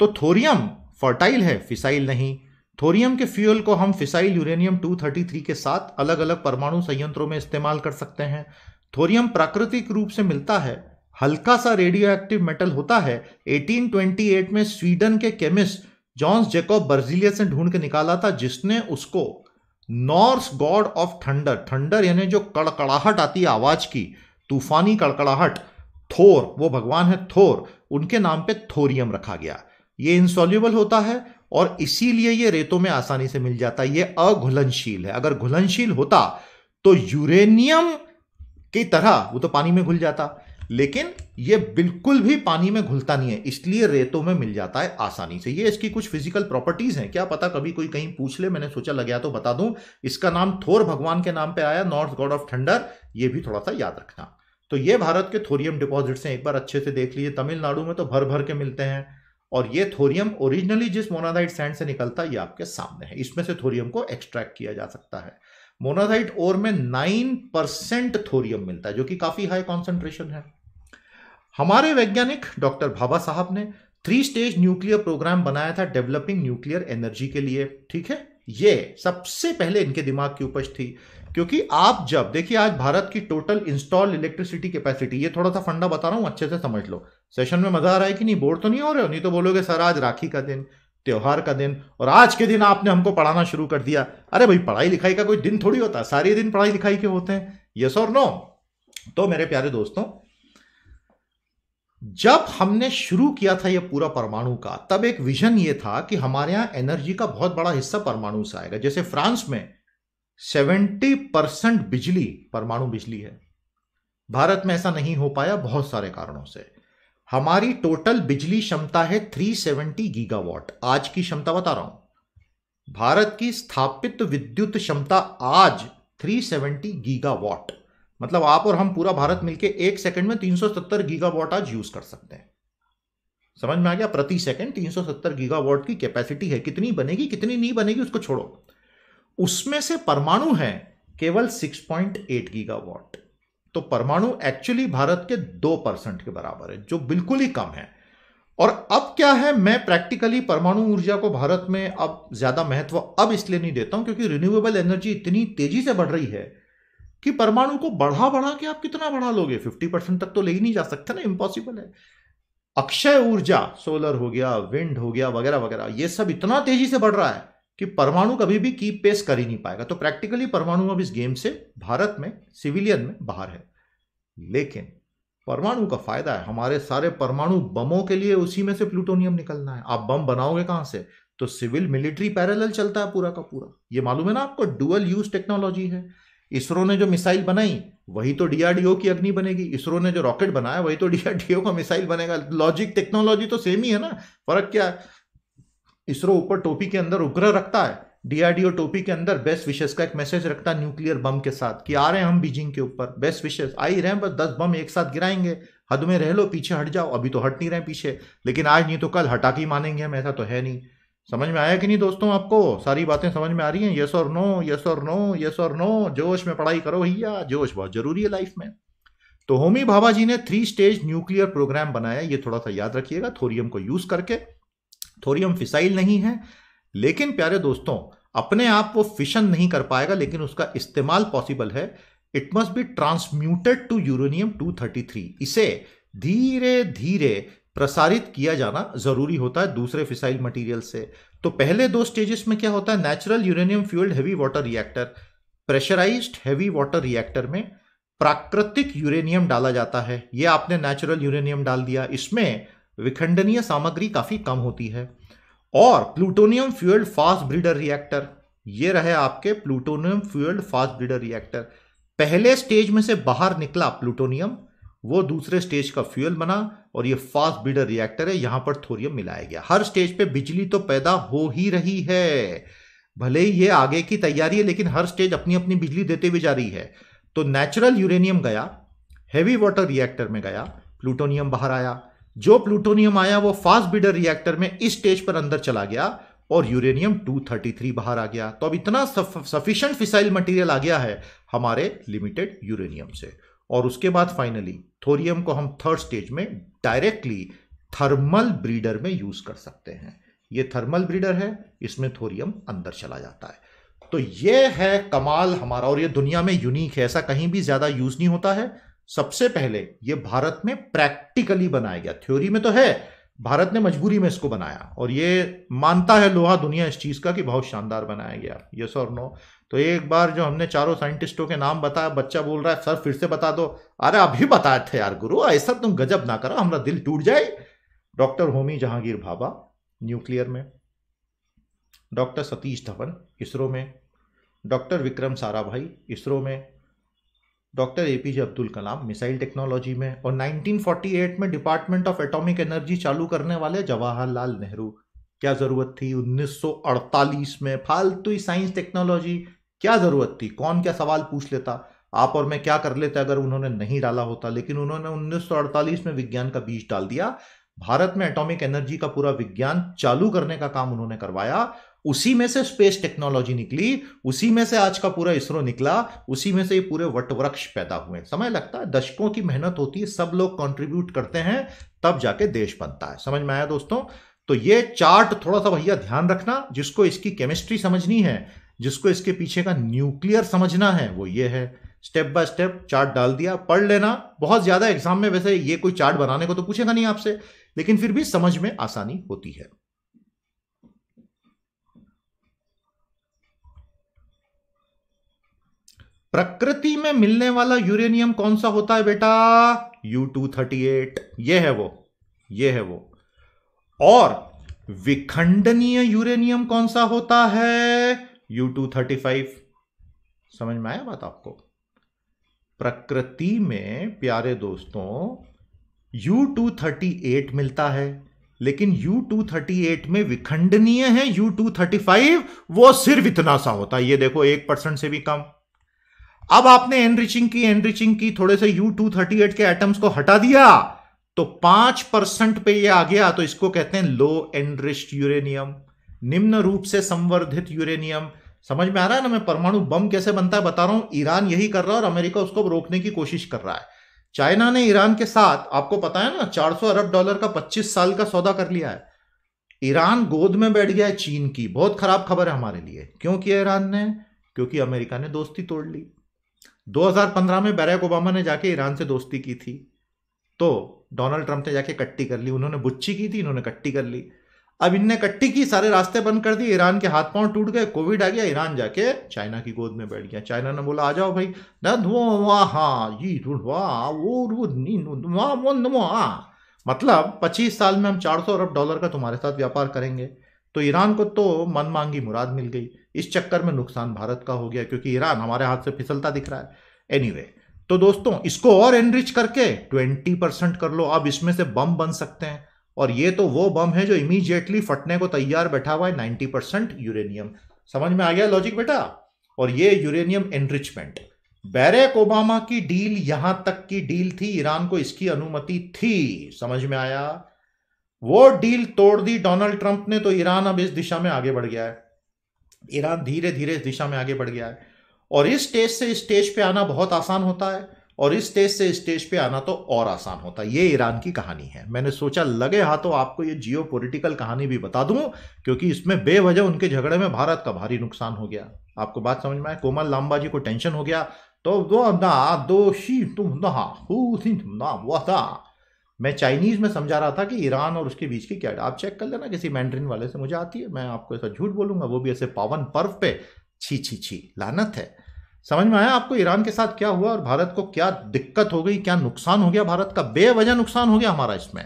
तो थोरियम फर्टाइल है फिसाइल नहीं थोरियम के फ्यूल को हम फिसाइल यूरेनियम 233 के साथ अलग अलग परमाणु संयंत्रों में इस्तेमाल कर सकते हैं थोरियम प्राकृतिक रूप से मिलता है हल्का सा रेडियो एक्टिव मेटल होता है 1828 में स्वीडन के केमिस्ट जॉन्स जेकॉब बर्जिलियस ने ढूंढ के निकाला था जिसने उसको Norse god of thunder thunder यानी जो कड़कड़ाहट आती है आवाज की तूफानी कड़कड़ाहट थोर वो भगवान है थोर उनके नाम पे थोरियम रखा गया ये इंसॉल्यूबल होता है और इसीलिए ये रेतों में आसानी से मिल जाता है ये अघुलनशील है अगर घुलनशील होता तो यूरेनियम की तरह वो तो पानी में घुल जाता लेकिन ये बिल्कुल भी पानी में घुलता नहीं है इसलिए रेतों में मिल जाता है आसानी से ये इसकी कुछ फिजिकल प्रॉपर्टीज हैं क्या पता कभी कोई कहीं पूछ ले मैंने सोचा लग गया तो बता दूं इसका नाम थोर भगवान के नाम पे आया नॉर्थ गॉड ऑफ थंडर ये भी थोड़ा सा याद रखना तो ये भारत के थोरियम डिपॉजिट्स हैं एक बार अच्छे से देख लीजिए तमिलनाडु में तो भर भर के मिलते हैं और ये थोरियम ओरिजिनली जिस मोनाजाइट सैंड से निकलता है ये आपके सामने है इसमें से थोरियम को एक्सट्रैक्ट किया जा सकता है मोनाजाइट ओर में नाइन परसेंट थोरियम मिलता है जो कि काफी हाई कॉन्सेंट्रेशन है हमारे वैज्ञानिक डॉक्टर भाभा साहब ने थ्री स्टेज न्यूक्लियर प्रोग्राम बनाया था डेवलपिंग न्यूक्लियर एनर्जी के लिए ठीक है ये सबसे पहले इनके दिमाग की उपज थी क्योंकि आप जब देखिए आज भारत की टोटल इंस्टॉल इलेक्ट्रिसिटी कैपेसिटी ये थोड़ा सा फंडा बता रहा हूँ अच्छे से समझ लो सेशन में मजा आ रहा है कि नहीं बोर्ड तो नहीं हो रहे हो नहीं तो बोलोगे सर आज राखी का दिन त्योहार का दिन और आज के दिन आपने हमको पढ़ाना शुरू कर दिया अरे भाई पढ़ाई लिखाई का कोई दिन थोड़ी होता सारे दिन पढ़ाई लिखाई के होते हैं यस और नो तो मेरे प्यारे दोस्तों जब हमने शुरू किया था यह पूरा परमाणु का तब एक विजन यह था कि हमारे यहां एनर्जी का बहुत बड़ा हिस्सा परमाणु से आएगा जैसे फ्रांस में सेवेंटी परसेंट बिजली परमाणु बिजली है भारत में ऐसा नहीं हो पाया बहुत सारे कारणों से हमारी टोटल बिजली क्षमता है 370 गीगावाट आज की क्षमता बता रहा हूं भारत की स्थापित विद्युत क्षमता आज 370 गीगावाट मतलब आप और हम पूरा भारत मिलके एक सेकंड में 370 गीगावाट आज यूज कर सकते हैं समझ में आ गया प्रति सेकंड 370 गीगावाट की कैपेसिटी है कितनी बनेगी कितनी नहीं बनेगी उसको छोड़ो उसमें से परमाणु है केवल 6.8 पॉइंट गीगावाट तो परमाणु एक्चुअली भारत के दो परसेंट के बराबर है जो बिल्कुल ही कम है और अब क्या है मैं प्रैक्टिकली परमाणु ऊर्जा को भारत में अब ज्यादा महत्व अब इसलिए नहीं देता हूं क्योंकि रिन्यूएबल एनर्जी इतनी तेजी से बढ़ रही है कि परमाणु को बढ़ा बढ़ा के आप कितना बढ़ा लोगे फिफ्टी परसेंट तक तो ले ही नहीं जा सकते ना इम्पॉसिबल है अक्षय ऊर्जा सोलर हो गया विंड हो गया वगैरह वगैरह ये सब इतना तेजी से बढ़ रहा है कि परमाणु कभी भी की पेस कर ही नहीं पाएगा तो प्रैक्टिकली परमाणु अब इस गेम से भारत में सिविलियन में बाहर है लेकिन परमाणु का फायदा है हमारे सारे परमाणु बमों के लिए उसी में से प्लूटोनियम निकलना है आप बम बनाओगे कहां से तो सिविल मिलिट्री पैरेलल चलता है पूरा का पूरा ये मालूम है ना आपको डुअल यूज टेक्नोलॉजी है इसरो ने जो मिसाइल बनाई वही तो डीआरडीओ की अग्नि बनेगी इसरो ने जो रॉकेट बनाया वही तो डीआरडीओ का मिसाइल बनेगा लॉजिक टेक्नोलॉजी तो सेम ही है ना फर्क क्या है इसरो ऊपर टोपी के अंदर उपग्रह रखता है डीआरडीओ टोपी के अंदर बेस्ट विशेष का एक मैसेज रखता है न्यूक्लियर बम के साथ कि आ रहे हैं हम बीजिंग के ऊपर बेस्ट विशेष आ ही रहे हैं बस दस बम एक साथ गिराएंगे हद में रह लो पीछे हट जाओ अभी तो हट नहीं रहे पीछे लेकिन आज नहीं तो कल हटा के मानेंगे हम ऐसा तो है नहीं समझ में आया कि नहीं दोस्तों आपको सारी बातें समझ में आ रही हैं यस और नो यस और नो यस और नो जोश में पढ़ाई करो भैया जोश बहुत जरूरी है लाइफ में तो होमी भाभा जी ने थ्री स्टेज न्यूक्लियर प्रोग्राम बनाया ये थोड़ा सा याद रखिएगा थोरियम को यूज करके थोरियम फिसाइल नहीं है लेकिन प्यारे दोस्तों अपने आप वो फिशन नहीं कर पाएगा लेकिन उसका इस्तेमाल पॉसिबल है it must be transmuted to uranium 233 इसे धीरे धीरे प्रसारित किया जाना जरूरी होता है दूसरे फिसाइल मटेरियल से तो पहले दो स्टेजेस में क्या होता है natural uranium fuelled heavy water reactor pressurised heavy water reactor में प्राकृतिक यूरेनियम डाला जाता है ये आपने नेचुरल यूरेनियम डाल दिया इसमें विखंडनीय सामग्री काफ़ी कम होती है और plutonium fuelled fast breeder reactor ये रहे आपके plutonium fuelled fast breeder reactor पहले स्टेज में से बाहर निकला प्लूटोनियम वो दूसरे स्टेज का फ्यूल बना और ये फास्ट ब्रीडर रिएक्टर है यहां पर थोरियम मिलाया गया हर स्टेज पे बिजली तो पैदा हो ही रही है भले ही ये आगे की तैयारी है लेकिन हर स्टेज अपनी अपनी बिजली देते हुए जा रही है तो नेचुरल यूरेनियम गया हैवी वाटर रिएक्टर में गया प्लूटोनियम बाहर आया जो प्लूटोनियम आया वो फास्ट बीडर रिएक्टर में इस स्टेज पर अंदर चला गया और यूरेनियम 233 बाहर आ गया तो अब इतना सफिशियंट फिसाइल मटेरियल आ गया है हमारे लिमिटेड यूरेनियम से और उसके बाद फाइनली थोरियम को हम थर्ड स्टेज में डायरेक्टली थर्मल ब्रीडर में यूज कर सकते हैं ये थर्मल ब्रीडर है इसमें थोरियम अंदर चला जाता है तो ये है कमाल हमारा और ये दुनिया में यूनिक है ऐसा कहीं भी ज़्यादा यूज़ नहीं होता है सबसे पहले यह भारत में प्रैक्टिकली बनाया गया थ्योरी में तो है भारत ने मजबूरी में इसको बनाया और ये मानता है लोहा दुनिया इस चीज़ का कि बहुत शानदार बनाया गया ये और नो तो एक बार जो हमने चारों साइंटिस्टों के नाम बताया बच्चा बोल रहा है सर फिर से बता दो अरे अभी बताए थे यार गुरु ऐसा तुम गजब ना करो हमारा दिल टूट जाए डॉक्टर होमी जहांगीर भाभा न्यूक्लियर में डॉक्टर सतीश धवन इसरो में डॉक्टर विक्रम साराभाई इसरो में doctor A P J Abdul Kalam missile technology में और 1948 में डिपार्टमेंट ऑफ एटॉमिक एनर्जी चालू करने वाले जवाहरलाल नेहरू क्या ज़रूरत थी 1948 में फालतू साइंस टेक्नोलॉजी क्या ज़रूरत थी कौन क्या सवाल पूछ लेता आप और मैं क्या कर लेते अगर उन्होंने नहीं डाला होता लेकिन उन्होंने 1948 में विज्ञान का बीज डाल दिया भारत में एटॉमिक एनर्जी का पूरा विज्ञान चालू करने का काम उन्होंने करवाया उसी में से स्पेस टेक्नोलॉजी निकली उसी में से आज का पूरा इसरो निकला उसी में से ये पूरे वटवृक्ष पैदा हुए समय लगता है दशकों की मेहनत होती है सब लोग कंट्रीब्यूट करते हैं तब जाके देश बनता है समझ में आया दोस्तों तो ये चार्ट थोड़ा सा भैया ध्यान रखना जिसको इसकी केमिस्ट्री समझनी है जिसको इसके पीछे का न्यूक्लियर समझना है वो ये है स्टेप बाय स्टेप चार्ट डाल दिया पढ़ लेना बहुत ज़्यादा एग्जाम में वैसे ये कोई चार्ट बनाने को तो पूछेगा नहीं आपसे लेकिन फिर भी समझ में आसानी होती है प्रकृति में मिलने वाला यूरेनियम कौन सा होता है बेटा यू टू थर्टी एट यह है वो ये है वो और विखंडनीय यूरेनियम कौन सा होता है यू टू थर्टी फाइव समझ में आया बात आपको प्रकृति में प्यारे दोस्तों यू टू थर्टी एट मिलता है लेकिन यू टू थर्टी एट में विखंडनीय है यू टू थर्टी फाइव वो सिर्फ इतना सा होता है ये देखो एक परसेंट से भी कम अब आपने एनरिचिंग की एनरिचिंग की थोड़े से यू टू थर्टी एट के एटम्स को हटा दिया तो पांच परसेंट पे ये आ गया तो इसको कहते हैं लो एनरिच्ड यूरेनियम निम्न रूप से संवर्धित यूरेनियम समझ में आ रहा है ना मैं परमाणु बम कैसे बनता है बता रहा हूं ईरान यही कर रहा है और अमेरिका उसको रोकने की कोशिश कर रहा है चाइना ने ईरान के साथ आपको पता है ना 400 अरब डॉलर का 25 साल का सौदा कर लिया है ईरान गोद में बैठ गया है चीन की बहुत खराब खबर है हमारे लिए क्यों किया ईरान ने क्योंकि अमेरिका ने दोस्ती तोड़ ली 2015 में बैरक ओबामा ने जाके ईरान से दोस्ती की थी तो डोनाल्ड ट्रंप ने जाके कट्टी कर ली उन्होंने बुच्ची की थी इन्होंने कट्टी कर ली अब इनने कट्टी की सारे रास्ते बंद कर दिए ईरान के हाथ पांव टूट गए कोविड आ गया ईरान जाके चाइना की गोद में बैठ गया चाइना ने बोला आ जाओ भाई मतलब 25 साल में हम 400 अरब डॉलर का तुम्हारे साथ व्यापार करेंगे तो ईरान को तो मन मांगी मुराद मिल गई इस चक्कर में नुकसान भारत का हो गया क्योंकि ईरान हमारे हाथ से फिसलता दिख रहा है एनी anyway, तो दोस्तों इसको और एनरिच करके 20 परसेंट कर लो अब इसमें से बम बन सकते हैं और ये तो वो बम है जो इमीजिएटली फटने को तैयार बैठा हुआ है 90 परसेंट यूरेनियम समझ में आ गया लॉजिक बेटा और ये यूरेनियम एनरिचमेंट बैरक ओबामा की डील यहां तक की डील थी ईरान को इसकी अनुमति थी समझ में आया वो डील तोड़ दी डोनाल्ड ट्रंप ने तो ईरान अब इस दिशा में आगे बढ़ गया है ईरान धीरे धीरे इस दिशा में आगे बढ़ गया है और इस स्टेज से स्टेज पे आना बहुत आसान होता है और इस स्टेज से स्टेज पे आना तो और आसान होता है ये ईरान की कहानी है मैंने सोचा लगे हाथों आपको ये जियो पोलिटिकल कहानी भी बता दूं क्योंकि इसमें बेवजह उनके झगड़े में भारत का भारी नुकसान हो गया आपको बात समझ में आए कोमल लांबा जी को टेंशन हो गया तो दो ना दोषी तुम ना हु ना वह मैं चाइनीज़ में समझा रहा था कि ईरान और उसके बीच की क्या आप चेक कर लेना किसी मैंड्रिन वाले से मुझे आती है मैं आपको ऐसा झूठ बोलूंगा वो भी ऐसे पावन पर्व पे छी छी छी लानत है समझ में आया आपको ईरान के साथ क्या हुआ और भारत को क्या दिक्कत हो गई क्या नुकसान हो गया भारत का बेवजह नुकसान हो गया हमारा इसमें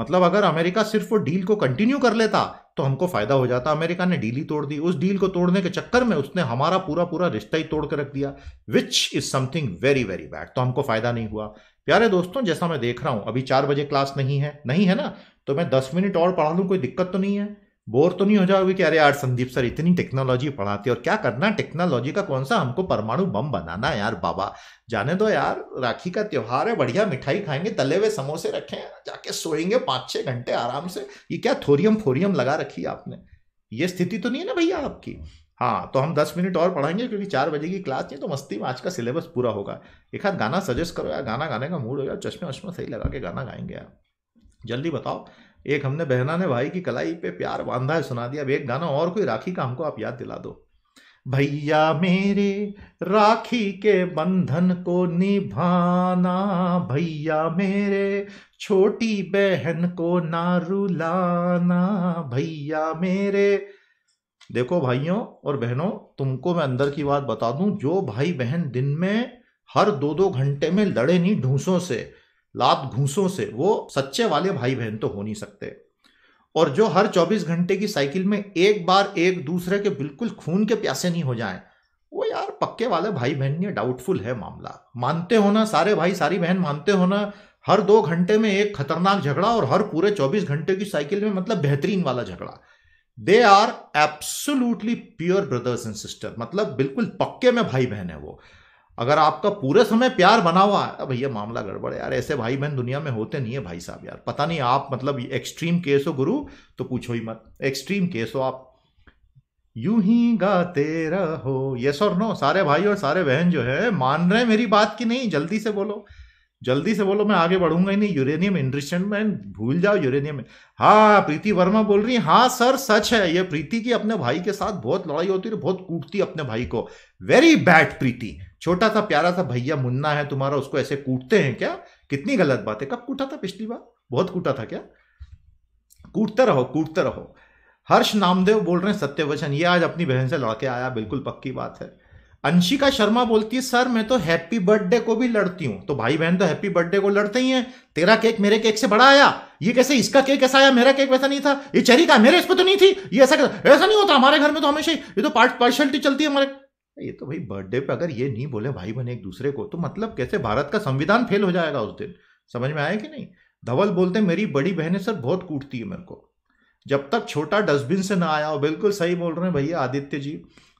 मतलब अगर अमेरिका सिर्फ वो डील को कंटिन्यू कर लेता तो हमको फायदा हो जाता अमेरिका ने डील ही तोड़ दी उस डील को तोड़ने के चक्कर में उसने हमारा पूरा पूरा रिश्ता ही तोड़ कर रख दिया which is something very very bad तो हमको फायदा नहीं हुआ प्यारे दोस्तों जैसा मैं देख रहा हूँ अभी चार बजे क्लास नहीं है नहीं है ना तो मैं दस मिनट और पढ़ा लूँ कोई दिक्कत तो नहीं है बोर तो नहीं हो जाओगे कि अरे यार संदीप सर इतनी टेक्नोलॉजी पढ़ाते और क्या करना टेक्नोलॉजी का कौन सा हमको परमाणु बम बनाना है यार बाबा जाने दो यार राखी का त्यौहार है बढ़िया मिठाई खाएंगे तले हुए समोसे रखे जाके सोएंगे पाँच छः घंटे आराम से ये क्या थोरियम फोरियम लगा रखी है आपने ये स्थिति तो नहीं है ना भैया आपकी हाँ तो हम दस मिनट और पढ़ेंगे क्योंकि चार बजे की क्लास नहीं तो मस्ती में आज का सिलेबस पूरा होगा एक हाथ गाना सजेस्ट करो यार गाना गाने का मूड हो यार चश्मे वश्मा सही लगा के गाना गाएंगे यार जल्दी बताओ एक हमने बहना ने भाई की कलाई पे प्यार बांधा है सुना दिया अब एक गाना और कोई राखी का हमको आप याद दिला दो भैया मेरे राखी के बंधन को निभाना भैया मेरे छोटी बहन को ना रुलाना भैया मेरे देखो भाइयों और बहनों तुमको मैं अंदर की बात बता दूं जो भाई बहन दिन में हर दो दो घंटे में लड़े नहीं ढूंसों से लात घूसों से वो सच्चे वाले भाई बहन तो हो नहीं सकते और जो हर 24 घंटे की साइकिल में एक बार एक दूसरे के बिल्कुल खून के प्यासे नहीं हो जाएं वो यार पक्के वाले भाई बहन ये डाउटफुल है मामला मानते हो ना सारे भाई सारी बहन मानते हो ना हर दो घंटे में एक खतरनाक झगड़ा और हर पूरे 24 घंटे की साइकिल में मतलब बेहतरीन वाला झगड़ा they are absolutely pure brothers and sister मतलब बिल्कुल पक्के में भाई बहन है वो अगर आपका पूरे समय प्यार बना हुआ है भैया मामला गड़बड़ है यार ऐसे भाई बहन दुनिया में होते नहीं है भाई साहब यार पता नहीं आप मतलब एक्सट्रीम केस हो गुरु तो पूछो ही मत एक्सट्रीम केस हो आप यू ही गाते रहो यस और नो सारे भाई और सारे बहन जो है मान रहे हैं मेरी बात की नहीं जल्दी से बोलो जल्दी से बोलो मैं आगे बढ़ूंगा ही नहीं यूरेनियम में भूल जाओ यूरेनियम में हाँ प्रीति वर्मा बोल रही है हाँ सर सच है ये प्रीति की अपने भाई के साथ बहुत लड़ाई होती है बहुत कूटती अपने भाई को वेरी बैड प्रीति छोटा सा प्यारा सा भैया मुन्ना है तुम्हारा उसको ऐसे कूटते हैं क्या कितनी गलत बात है कब कूटा था पिछली बार बहुत कूटा था क्या कूटते रहो कूटते रहो हर्ष नामदेव बोल रहे हैं सत्यवचन ये आज अपनी बहन से लड़के आया बिल्कुल पक्की बात है अंशिका शर्मा बोलती है सर मैं तो हैप्पी बर्थडे को भी लड़ती हूँ तो भाई बहन तो हैप्पी बर्थडे को लड़ते ही हैं तेरा केक मेरे केक से बड़ा आया ये कैसे इसका केक ऐसा आया मेरा केक वैसा नहीं था ये चेरी का मेरे इस पर तो नहीं थी ये ऐसा ऐसा नहीं होता हमारे घर में तो हमेशा ही ये तो पार्ट पार्शलिटी चलती है हमारे ये तो भाई बर्थडे पे अगर ये नहीं बोले भाई बहन एक दूसरे को तो मतलब कैसे भारत का संविधान फेल हो जाएगा उस दिन समझ में आया कि नहीं धवल बोलते मेरी बड़ी है सर बहुत कूटती है मेरे को जब तक छोटा डस्टबिन से ना आया हो बिल्कुल सही बोल रहे हैं भैया आदित्य जी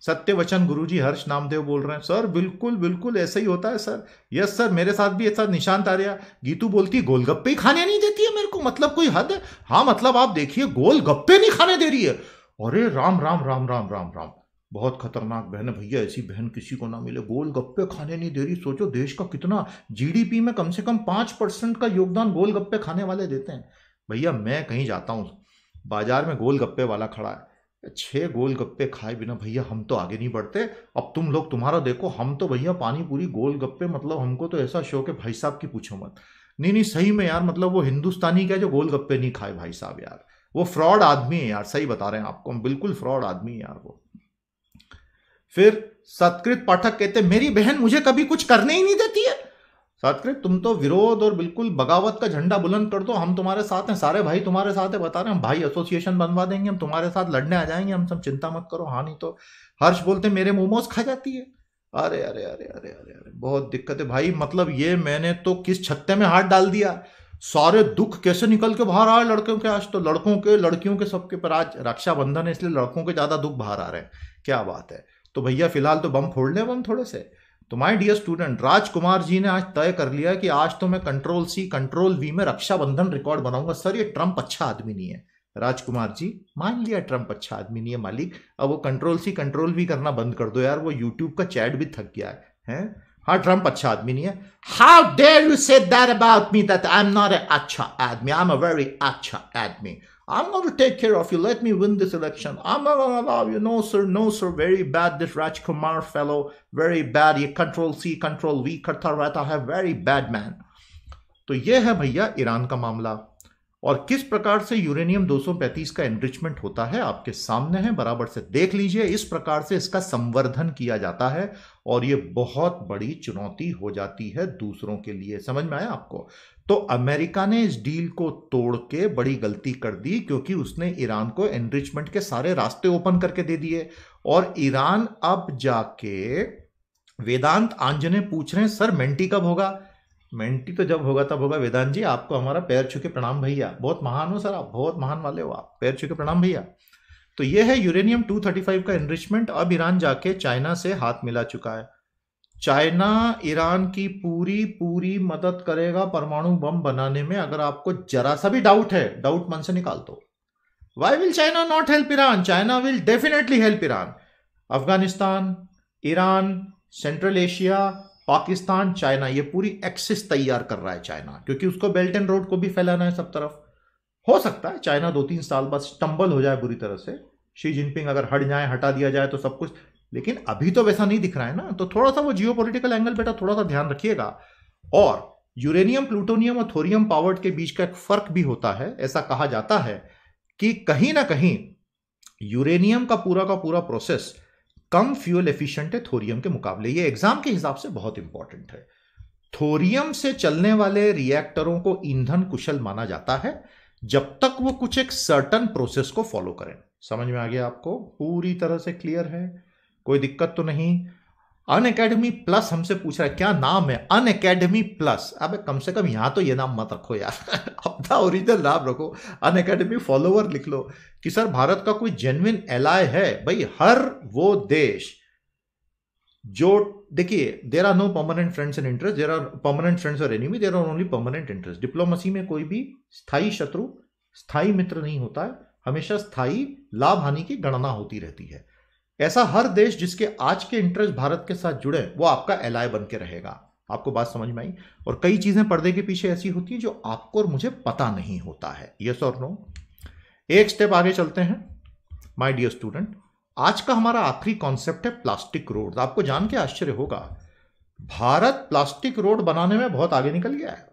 सत्य वचन गुरु जी हर्ष नामदेव बोल रहे हैं सर बिल्कुल बिल्कुल ऐसे ही होता है सर यस सर मेरे साथ भी ऐसा निशांत रहा गीतू बोलती है गोलगप्पे ही खाने नहीं देती है मेरे को मतलब कोई हद है हाँ मतलब आप देखिए गोलगप्पे नहीं खाने दे रही है अरे राम राम राम राम राम राम बहुत खतरनाक बहन है भैया ऐसी बहन किसी को ना मिले गोल गप्पे खाने नहीं दे रही सोचो देश का कितना जीडीपी में कम से कम पाँच परसेंट का योगदान गोलगप्पे खाने वाले देते हैं भैया मैं कहीं जाता हूँ बाजार में गोल गप्पे वाला खड़ा है छः गप्पे खाए बिना भैया हम तो आगे नहीं बढ़ते अब तुम लोग तुम्हारा देखो हम तो भैया पानी पूरी गोलगप्पे मतलब हमको तो ऐसा शौक है भाई साहब की पूछो मत नहीं नहीं सही में यार मतलब वो हिंदुस्तानी क्या जो गोल गप्पे नहीं खाए भाई साहब यार वो फ्रॉड आदमी है यार सही बता रहे हैं आपको हम बिल्कुल फ्रॉड आदमी है यार वो फिर सत्कृत पाठक कहते मेरी बहन मुझे कभी कुछ करने ही नहीं देती है सातकृत तुम तो विरोध और बिल्कुल बगावत का झंडा बुलंद कर दो हम तुम्हारे साथ हैं सारे भाई तुम्हारे साथ है बता रहे हम भाई एसोसिएशन बनवा देंगे हम तुम्हारे साथ लड़ने आ जाएंगे हम सब चिंता मत करो हाँ नहीं तो हर्ष बोलते मेरे मोमोज खा जाती है अरे अरे अरे अरे अरे अरे बहुत दिक्कत है भाई मतलब ये मैंने तो किस छत्ते में हाथ डाल दिया सारे दुख कैसे निकल के बाहर आए लड़कों के आज तो लड़कों के लड़कियों के सबके पर आज रक्षाबंधन है इसलिए लड़कों के ज़्यादा दुख बाहर आ रहे हैं क्या बात है तो भैया फिलहाल तो बम फोड़ लें बम थोड़े से तो my dear student Rajkumar ji ने आज तय कर लिया कि आज तो मैं कंट्रोल सी कंट्रोल वी में रक्षाबंधन रिकॉर्ड बनाऊंगा सर ये ट्रंप अच्छा आदमी नहीं है राजकुमार जी मान लिया ट्रंप अच्छा आदमी नहीं है मालिक अब वो कंट्रोल सी कंट्रोल वी करना बंद कर दो यार वो यूट्यूब का चैट भी थक गया है, है? हाँ ट्रंप अच्छा आदमी नहीं है how dare you say that about me that I am not a अच्छा आदमी आई एम अ वेरी अच्छा आदमी I'm going to take care of you. Let me win this election. I'm not going to allow you. No, sir. No, sir. Very bad. This Rajkumar fellow. Very bad. ये control C control V करता रहता है. Very bad man. तो ये है भैया Iran का मामला और किस प्रकार से यूरेनियम 235 का एनरिचमेंट होता है आपके सामने है बराबर से देख लीजिए इस प्रकार से इसका संवर्धन किया जाता है और ये बहुत बड़ी चुनौती हो जाती है दूसरों के लिए समझ में आया आपको तो अमेरिका ने इस डील को तोड़ के बड़ी गलती कर दी क्योंकि उसने ईरान को एनरिचमेंट के सारे रास्ते ओपन करके दे दिए और ईरान अब जाके वेदांत आंजने पूछ रहे हैं सर मेंटी कब होगा मेंटी तो जब होगा तब होगा वेदांत जी आपको हमारा पैर छुके प्रणाम भैया बहुत महान हो सर आप बहुत महान वाले हो आप पैर छुके प्रणाम भैया तो यह है यूरेनियम 235 का एनरिचमेंट अब ईरान जाके चाइना से हाथ मिला चुका है चाइना ईरान की पूरी पूरी मदद करेगा परमाणु बम बनाने में अगर आपको जरा सा भी डाउट है डाउट मन से निकाल दो why will China not help Iran China will definitely help Iran Afghanistan Iran central Asia Pakistan China ये पूरी एक्सिस तैयार कर रहा है चाइना क्योंकि उसको बेल्ट एंड रोड को भी फैलाना है सब तरफ हो सकता है चाइना दो तीन साल बाद स्टम्बल हो जाए बुरी तरह से शी जिनपिंग अगर हट जाए हटा दिया जाए तो सब कुछ लेकिन अभी तो वैसा नहीं दिख रहा है ना तो थोड़ा सा वो जियो एंगल बेटा थोड़ा सा ध्यान रखिएगा और यूरेनियम प्लूटोनियम और थोरियम पावर्ड के बीच का एक फर्क भी होता है ऐसा कहा जाता है कि कहीं ना कहीं यूरेनियम का पूरा का पूरा प्रोसेस कम फ्यूल एफिशिएंट है थोरियम के मुकाबले ये एग्जाम के हिसाब से बहुत इंपॉर्टेंट है थोरियम से चलने वाले रिएक्टरों को ईंधन कुशल माना जाता है जब तक वो कुछ एक सर्टन प्रोसेस को फॉलो करें समझ में आ गया आपको पूरी तरह से क्लियर है कोई दिक्कत तो नहीं अन अकेडमी प्लस हमसे पूछ रहा है क्या नाम है अन अकेडमी प्लस अब कम से कम यहाँ तो ये नाम मत रखो यार अपना ओरिजिनल नाम रखो अन अकेडमी फॉलोवर लिख लो कि सर भारत का कोई जेन्युन एलाय है भाई हर वो देश जो देखिए there are no permanent friends and interest there are permanent friends और enemy there are only permanent interest diplomacy में कोई भी स्थायी शत्रु स्थायी मित्र नहीं होता है हमेशा स्थायी लाभ हानि की गणना होती रहती है ऐसा हर देश जिसके आज के इंटरेस्ट भारत के साथ जुड़े वो आपका एलाय बन के रहेगा आपको बात समझ में आई और कई चीजें पर्दे के पीछे ऐसी होती है जो आपको और मुझे पता नहीं होता है यस और नो एक स्टेप आगे चलते हैं माय डियर स्टूडेंट आज का हमारा आखिरी कॉन्सेप्ट है प्लास्टिक रोड आपको जान के आश्चर्य होगा भारत प्लास्टिक रोड बनाने में बहुत आगे निकल गया है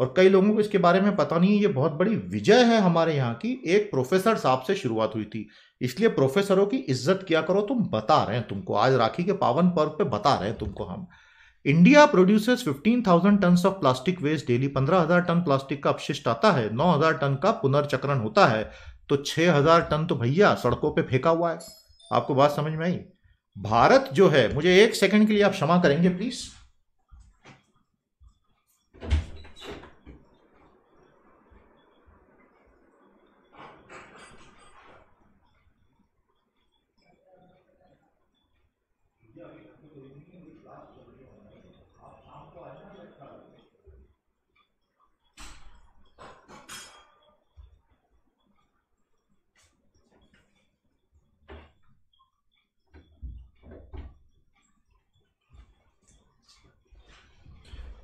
और कई लोगों को इसके बारे में पता नहीं है ये बहुत बड़ी विजय है हमारे यहाँ की एक प्रोफेसर साहब से शुरुआत हुई थी इसलिए प्रोफेसरों की इज्जत किया करो तुम बता रहे हैं तुमको आज राखी के पावन पर्व पे बता रहे हैं तुमको हम India produces 15,000 ton of plastic waste daily 15,000 ton plastic का अपशिष्ट आता है 9,000 टन का पुनर्चक्रण होता है तो 6,000 टन तो भैया सड़कों पे फेंका हुआ है आपको बात समझ में आई भारत जो है मुझे एक सेकंड के लिए आप क्षमा करेंगे प्लीज़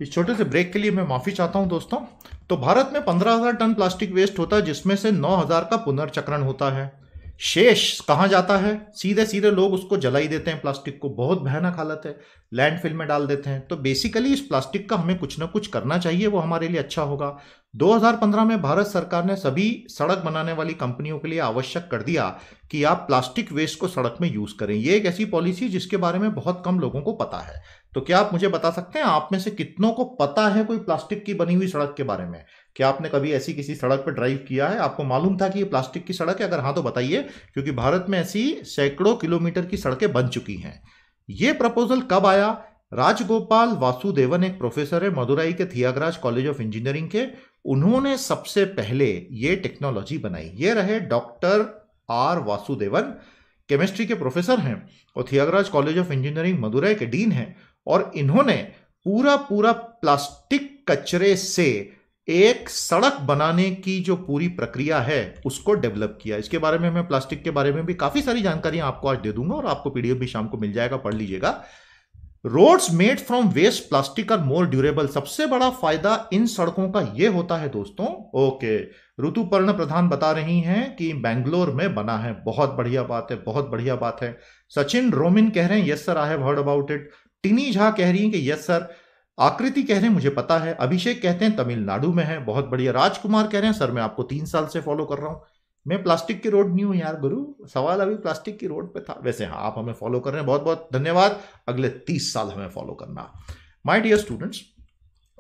इस छोटे से ब्रेक के लिए मैं माफ़ी चाहता हूं दोस्तों तो भारत में 15,000 टन प्लास्टिक वेस्ट होता है जिसमें से 9,000 का पुनर्चक्रण होता है शेष कहाँ जाता है सीधे सीधे लोग उसको जला ही देते हैं प्लास्टिक को बहुत भयानक हालत है लैंडफिल में डाल देते हैं तो बेसिकली इस प्लास्टिक का हमें कुछ ना कुछ करना चाहिए वो हमारे लिए अच्छा होगा 2015 में भारत सरकार ने सभी सड़क बनाने वाली कंपनियों के लिए आवश्यक कर दिया कि आप प्लास्टिक वेस्ट को सड़क में यूज़ करें ये एक ऐसी पॉलिसी जिसके बारे में बहुत कम लोगों को पता है तो क्या आप मुझे बता सकते हैं आप में से कितनों को पता है कोई प्लास्टिक की बनी हुई सड़क के बारे में क्या आपने कभी ऐसी किसी सड़क पर ड्राइव किया है आपको मालूम था कि ये प्लास्टिक की सड़क है अगर हाँ तो बताइए क्योंकि भारत में ऐसी सैकड़ों किलोमीटर की सड़कें बन चुकी हैं ये प्रपोजल कब आया राजगोपाल वासुदेवन एक प्रोफेसर है मदुराई के थियागराज कॉलेज ऑफ इंजीनियरिंग के उन्होंने सबसे पहले ये टेक्नोलॉजी बनाई ये रहे डॉक्टर आर वासुदेवन केमिस्ट्री के प्रोफेसर हैं और Thiagarajar college of engineering Madurai के डीन हैं और इन्होंने पूरा पूरा प्लास्टिक कचरे से एक सड़क बनाने की जो पूरी प्रक्रिया है उसको डेवलप किया इसके बारे में मैं प्लास्टिक के बारे में भी काफी सारी जानकारियां आपको आज दे दूंगा और आपको पीडीएफ भी शाम को मिल जाएगा पढ़ लीजिएगा roads made from waste plastic are more durable सबसे बड़ा फायदा इन सड़कों का यह होता है दोस्तों ओके ऋतुपर्ण प्रधान बता रही हैं कि बैंगलोर में बना है बहुत बढ़िया बात है बहुत बढ़िया बात है सचिन रोमिन कह रहे हैं yes sir I have heard about it Tini Jha कह रही हैं कि यस सर आकृति कह रहे हैं मुझे पता है अभिषेक कहते हैं तमिलनाडु में है बहुत बढ़िया राजकुमार कह रहे हैं सर मैं आपको तीन साल से फॉलो कर रहा हूँ मैं प्लास्टिक की रोड नहीं हूँ यार गुरु सवाल अभी प्लास्टिक की रोड पे था वैसे हाँ आप हमें फॉलो कर रहे हैं बहुत बहुत धन्यवाद अगले तीस साल हमें फॉलो करना माय डियर स्टूडेंट्स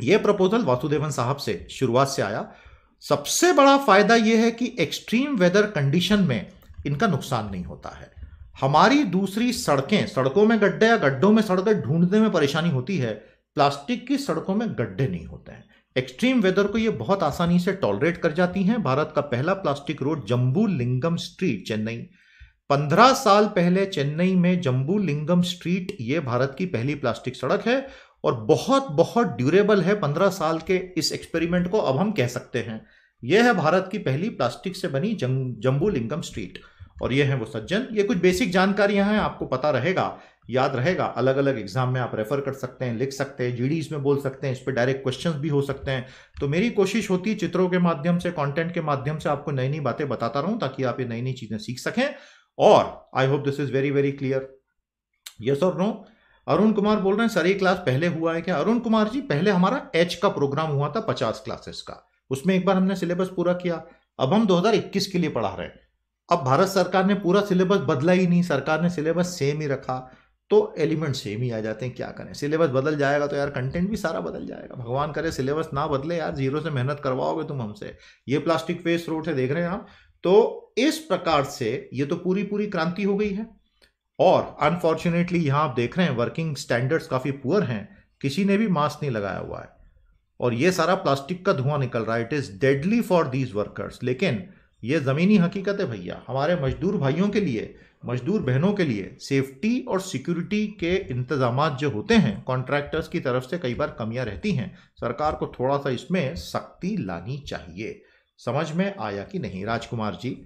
ये प्रपोजल वासुदेवन साहब से शुरुआत से आया सबसे बड़ा फायदा यह है कि एक्सट्रीम वेदर कंडीशन में इनका नुकसान नहीं होता है हमारी दूसरी सड़कें सड़कों में गड्ढे या गड्ढों में सड़कें ढूंढने में परेशानी होती है प्लास्टिक की सड़कों में गड्ढे नहीं होते हैं एक्सट्रीम वेदर को ये बहुत आसानी से टॉलरेट कर जाती हैं भारत का पहला plastic road Jambulingam street Chennai पंद्रह साल पहले चेन्नई में जम्बू लिंगम स्ट्रीट ये भारत की पहली प्लास्टिक सड़क है और बहुत बहुत ड्यूरेबल है पंद्रह साल के इस एक्सपेरिमेंट को अब हम कह सकते हैं यह है भारत की पहली प्लास्टिक से बनी जम्बू लिंगम स्ट्रीट और ये है वो सज्जन ये कुछ बेसिक जानकारियां हैं आपको पता रहेगा याद रहेगा अलग अलग एग्जाम में आप रेफर कर सकते हैं लिख सकते हैं जीडीज e में बोल सकते हैं इस पर डायरेक्ट क्वेश्चंस भी हो सकते हैं तो मेरी कोशिश होती है चित्रों के माध्यम से कंटेंट के माध्यम से आपको नई नई बातें बताता रहूं ताकि आप ये नई नई चीजें सीख सकें और I hope this is very very clear yes और नो अरुण कुमार बोल रहे हैं सर ये क्लास पहले हुआ है क्या अरुण कुमार जी पहले हमारा एच का प्रोग्राम हुआ था पचास क्लासेस का उसमें एक बार हमने सिलेबस पूरा किया अब हम 2021 के लिए पढ़ा रहे हैं अब भारत सरकार ने पूरा सिलेबस बदला ही नहीं सरकार ने सिलेबस सेम ही रखा तो एलिमेंट सेम ही आ जाते हैं क्या करें सिलेबस बदल जाएगा तो यार कंटेंट भी सारा बदल जाएगा भगवान करे सिलेबस ना बदले यार जीरो से मेहनत करवाओगे तुम हमसे ये प्लास्टिक फेस रोड से देख रहे हैं आप तो इस प्रकार से ये तो पूरी पूरी क्रांति हो गई है और अनफॉर्चुनेटली यहाँ आप देख रहे हैं वर्किंग स्टैंडर्ड्स काफ़ी पुअर हैं किसी ने भी मास्क नहीं लगाया हुआ है और ये सारा प्लास्टिक का धुआं निकल रहा है it is deadly for these workers लेकिन ये ज़मीनी हकीकत है भैया हमारे मजदूर भाइयों के लिए मजदूर बहनों के लिए सेफ्टी और सिक्योरिटी के इंतजाम जो होते हैं कॉन्ट्रैक्टर्स की तरफ से कई बार कमियां रहती हैं सरकार को थोड़ा सा इसमें सख्ती लानी चाहिए समझ में आया कि नहीं राजकुमार जी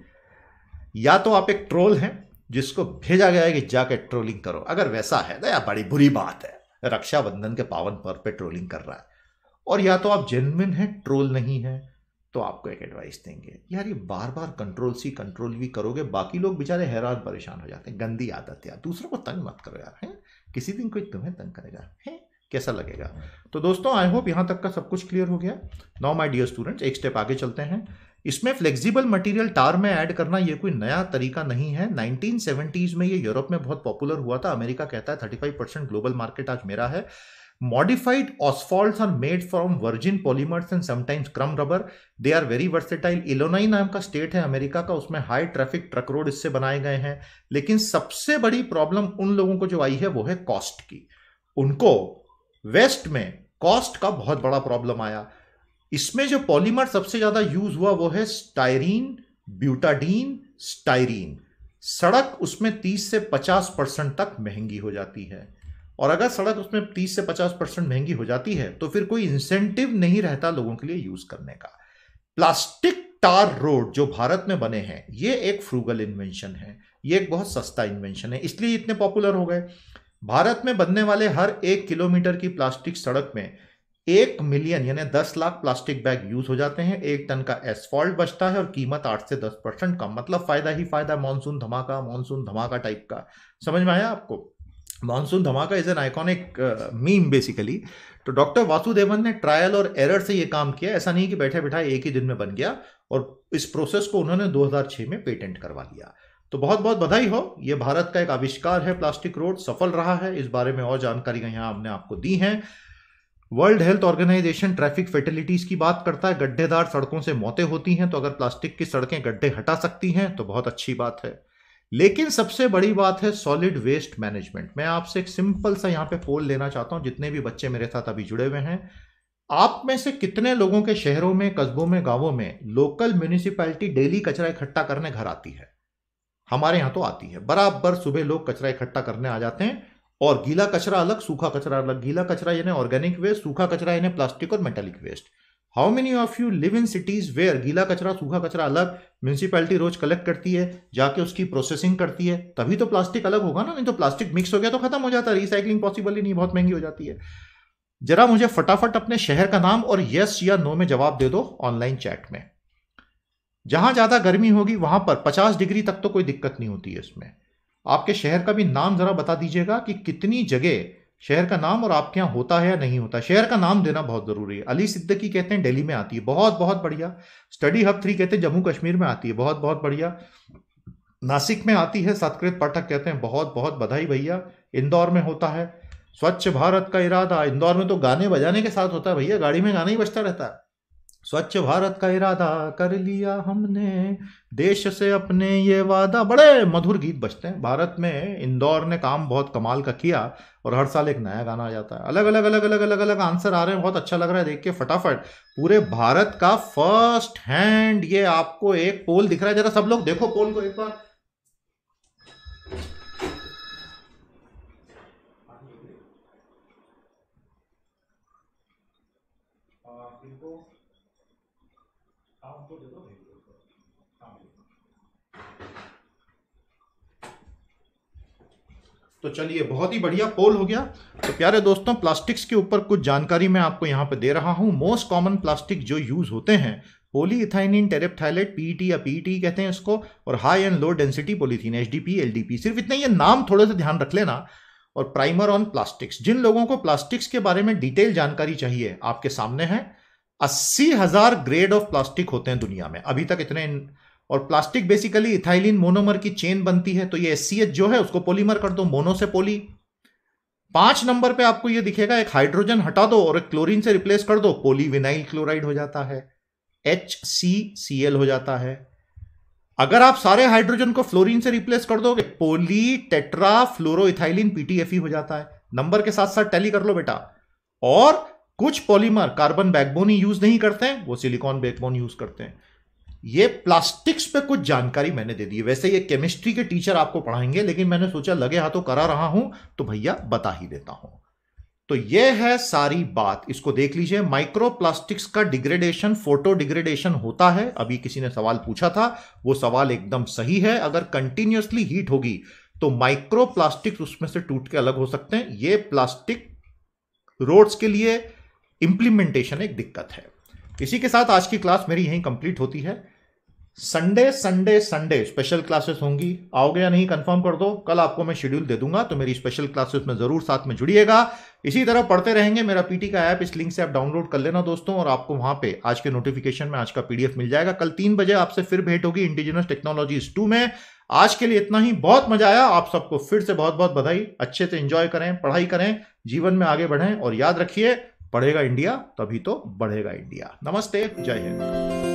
या तो आप एक ट्रोल हैं जिसको भेजा गया है कि जाके ट्रोलिंग करो अगर वैसा है तो या बड़ी बुरी बात है रक्षाबंधन के पावन पर्व पे ट्रोलिंग कर रहा है और या तो आप जेनविन हैं ट्रोल नहीं है तो आपको एक एडवाइस देंगे यार ये बार बार कंट्रोल सी कंट्रोल भी करोगे बाकी लोग बेचारे हैरान परेशान हो जाते हैं गंदी आदत यार दूसरों को तंग मत करो यार है किसी दिन कोई तुम्हें तंग करेगा है कैसा लगेगा तो दोस्तों आई होप यहाँ तक का सब कुछ क्लियर हो गया नो माई डियर स्टूडेंट्स एक स्टेप आगे चलते हैं इसमें फ्लेक्सिबल मटेरियल टार में ऐड करना ये कोई नया तरीका नहीं है 1970s में ये यूरोप में बहुत पॉपुलर हुआ था अमेरिका कहता है 35 परसेंट ग्लोबल मार्केट आज मेरा है Modified asphalts are made from virgin polymers and sometimes crumb rubber. They are very versatile. इलोनाई नाम का स्टेट है अमेरिका का उसमें हाई ट्रैफिक ट्रक रोड इससे बनाए गए हैं लेकिन सबसे बड़ी प्रॉब्लम उन लोगों को जो आई है वो है कॉस्ट की उनको वेस्ट में कॉस्ट का बहुत बड़ा प्रॉब्लम आया इसमें जो पॉलीमर सबसे ज्यादा यूज हुआ वो है स्टायरीन ब्यूटाडीन स्टायरीन सड़क उसमें 30 से 50 परसेंट तक महंगी हो जाती है और अगर सड़क उसमें तीस से पचास परसेंट महंगी हो जाती है तो फिर कोई इंसेंटिव नहीं रहता लोगों के लिए यूज करने का प्लास्टिक टार रोड जो भारत में बने हैं ये एक फ्रूगल इन्वेंशन है ये एक बहुत सस्ता इन्वेंशन है इसलिए इतने पॉपुलर हो गए भारत में बनने वाले हर एक किलोमीटर की प्लास्टिक सड़क में एक मिलियन यानी दस लाख प्लास्टिक बैग यूज हो जाते हैं एक टन का एसफॉल्ट बचता है और कीमत आठ से दस परसेंट कम मतलब फायदा ही फायदा मानसून धमाका मानसून धमाका टाइप का समझ में आया आपको मानसून धमाका is an iconic meme basically तो डॉक्टर वासुदेवन ने ट्रायल और एरर से ये काम किया ऐसा नहीं कि बैठे बैठा एक ही दिन में बन गया और इस प्रोसेस को उन्होंने 2006 में पेटेंट करवा लिया तो बहुत बहुत बधाई हो ये भारत का एक आविष्कार है प्लास्टिक रोड सफल रहा है इस बारे में और जानकारियां यहाँ हमने आपको दी हैं World Health Organization traffic fatalities की बात करता है गड्ढेदार सड़कों से मौतें होती हैं तो अगर प्लास्टिक की सड़कें गड्ढे हटा सकती हैं तो बहुत अच्छी बात है लेकिन सबसे बड़ी बात है सॉलिड वेस्ट मैनेजमेंट मैं आपसे एक सिंपल सा यहां पे पोल लेना चाहता हूं जितने भी बच्चे मेरे साथ अभी जुड़े हुए हैं आप में से कितने लोगों के शहरों में कस्बों में गांवों में लोकल म्यूनिसिपैलिटी डेली कचरा इकट्ठा करने घर आती है हमारे यहां तो आती है बराबर सुबह लोग कचरा इकट्ठा करने आ जाते हैं और गीला कचरा अलग सूखा कचरा अलग गीला कचरा यानी ऑर्गेनिक वेस्ट सूखा कचरा यानी प्लास्टिक और metallic waste how many of you live in cities where गीला कचरा सूखा कचरा अलग म्यूनसिपैलिटी रोज कलेक्ट करती है जाके उसकी प्रोसेसिंग करती है तभी तो प्लास्टिक अलग होगा ना नहीं तो प्लास्टिक मिक्स हो गया तो खत्म हो जाता है रिसाइकलिंग पॉसिबल ही नहीं बहुत महंगी हो जाती है जरा मुझे फटाफट अपने शहर का नाम और यस या नो में जवाब दे दो ऑनलाइन चैट में जहां ज्यादा गर्मी होगी वहां पर 50 डिग्री तक तो कोई दिक्कत नहीं होती है इसमें आपके शहर का भी नाम जरा बता दीजिएगा कि कितनी जगह शहर का नाम और आपके यहाँ होता है या नहीं होता शहर का नाम देना बहुत ज़रूरी है अली सिद्दकी कहते हैं दिल्ली में आती है बहुत बहुत बढ़िया स्टडी हब थ्री कहते हैं जम्मू कश्मीर में आती है बहुत बहुत बढ़िया नासिक में आती है सत्कृत पाठक कहते हैं बहुत बहुत बधाई भैया इंदौर में होता है स्वच्छ भारत का इरादा इंदौर में तो गाने बजाने के साथ होता है भैया गाड़ी में गाना ही बजता रहता है स्वच्छ भारत का इरादा कर लिया हमने देश से अपने ये वादा बड़े मधुर गीत बजते हैं भारत में इंदौर ने काम बहुत कमाल का किया और हर साल एक नया गाना आ जाता है अलग अलग अलग अलग अलग अलग आंसर आ रहे हैं बहुत अच्छा लग रहा है देख के फटाफट पूरे भारत का फर्स्ट हैंड ये आपको एक पोल दिख रहा है जरा सब लोग देखो पोल को एक बार आप दो भेज दो तो चलिए बहुत ही बढ़िया पोल हो गया तो प्यारे दोस्तों प्लास्टिक्स के ऊपर कुछ जानकारी मैं आपको यहाँ पर दे रहा हूँ मोस्ट कॉमन प्लास्टिक जो यूज़ होते हैं पोली इथाइन टेरेपथाइलेट पीटी या पीटी e कहते हैं इसको और high and low density polythene HDP LDP सिर्फ इतना ये नाम थोड़े से ध्यान रख लेना और प्राइमर ऑन प्लास्टिक्स जिन लोगों को प्लास्टिक्स के बारे में डिटेल जानकारी चाहिए आपके सामने है अस्सी हजार ग्रेड ऑफ प्लास्टिक होते हैं दुनिया में अभी तक इतने और प्लास्टिक बेसिकली इथाइलिन मोनोमर की चेन बनती है तो ये एस जो है उसको पोलीमर कर दो मोनो से पोली पांच नंबर पे आपको ये दिखेगा एक हाइड्रोजन हटा दो और एक क्लोरीन से रिप्लेस कर दो पोलीविनाइल क्लोराइड हो जाता है एच सी सी एल हो जाता है अगर आप सारे हाइड्रोजन को फ्लोरीन से रिप्लेस कर दोगे polytetrafluoroethylene PTF PTFE हो जाता है नंबर के साथ साथ टैली कर लो बेटा और कुछ पॉलीमर कार्बन बैकबोन ही यूज नहीं करते हैं वो सिलिकॉन बैकबोन यूज करते हैं ये प्लास्टिक्स पे कुछ जानकारी मैंने दे दी है वैसे ये केमिस्ट्री के टीचर आपको पढ़ाएंगे लेकिन मैंने सोचा लगे हाथों करा रहा हूं तो भैया बता ही देता हूं तो ये है सारी बात इसको देख लीजिए माइक्रो प्लास्टिक्स का डिग्रेडेशन फोटो डिग्रेडेशन होता है अभी किसी ने सवाल पूछा था वो सवाल एकदम सही है अगर कंटिन्यूसली हीट होगी तो माइक्रो प्लास्टिक उसमें से टूट के अलग हो सकते हैं ये प्लास्टिक रोड्स के लिए इंप्लीमेंटेशन एक दिक्कत है इसी के साथ आज की क्लास मेरी यहीं कंप्लीट होती है Sunday Sunday Sunday special classes होंगी आओगे या नहीं कंफर्म कर दो कल आपको मैं शेड्यूल दे दूंगा तो मेरी स्पेशल क्लासेस में जरूर साथ में जुड़िएगा इसी तरह पढ़ते रहेंगे मेरा पीटी का ऐप इस लिंक से आप डाउनलोड कर लेना दोस्तों और आपको वहां पे आज के नोटिफिकेशन में आज का पीडीएफ मिल जाएगा कल तीन बजे आपसे फिर भेंट होगी इंडिजिनस टेक्नोलॉजीज टू में आज के लिए इतना ही बहुत मजा आया आप सबको फिर से बहुत बहुत बधाई अच्छे से इंजॉय करें पढ़ाई करें जीवन में आगे बढ़ें और याद रखिए पढ़ेगा इंडिया तभी तो बढ़ेगा इंडिया नमस्ते जय हिंद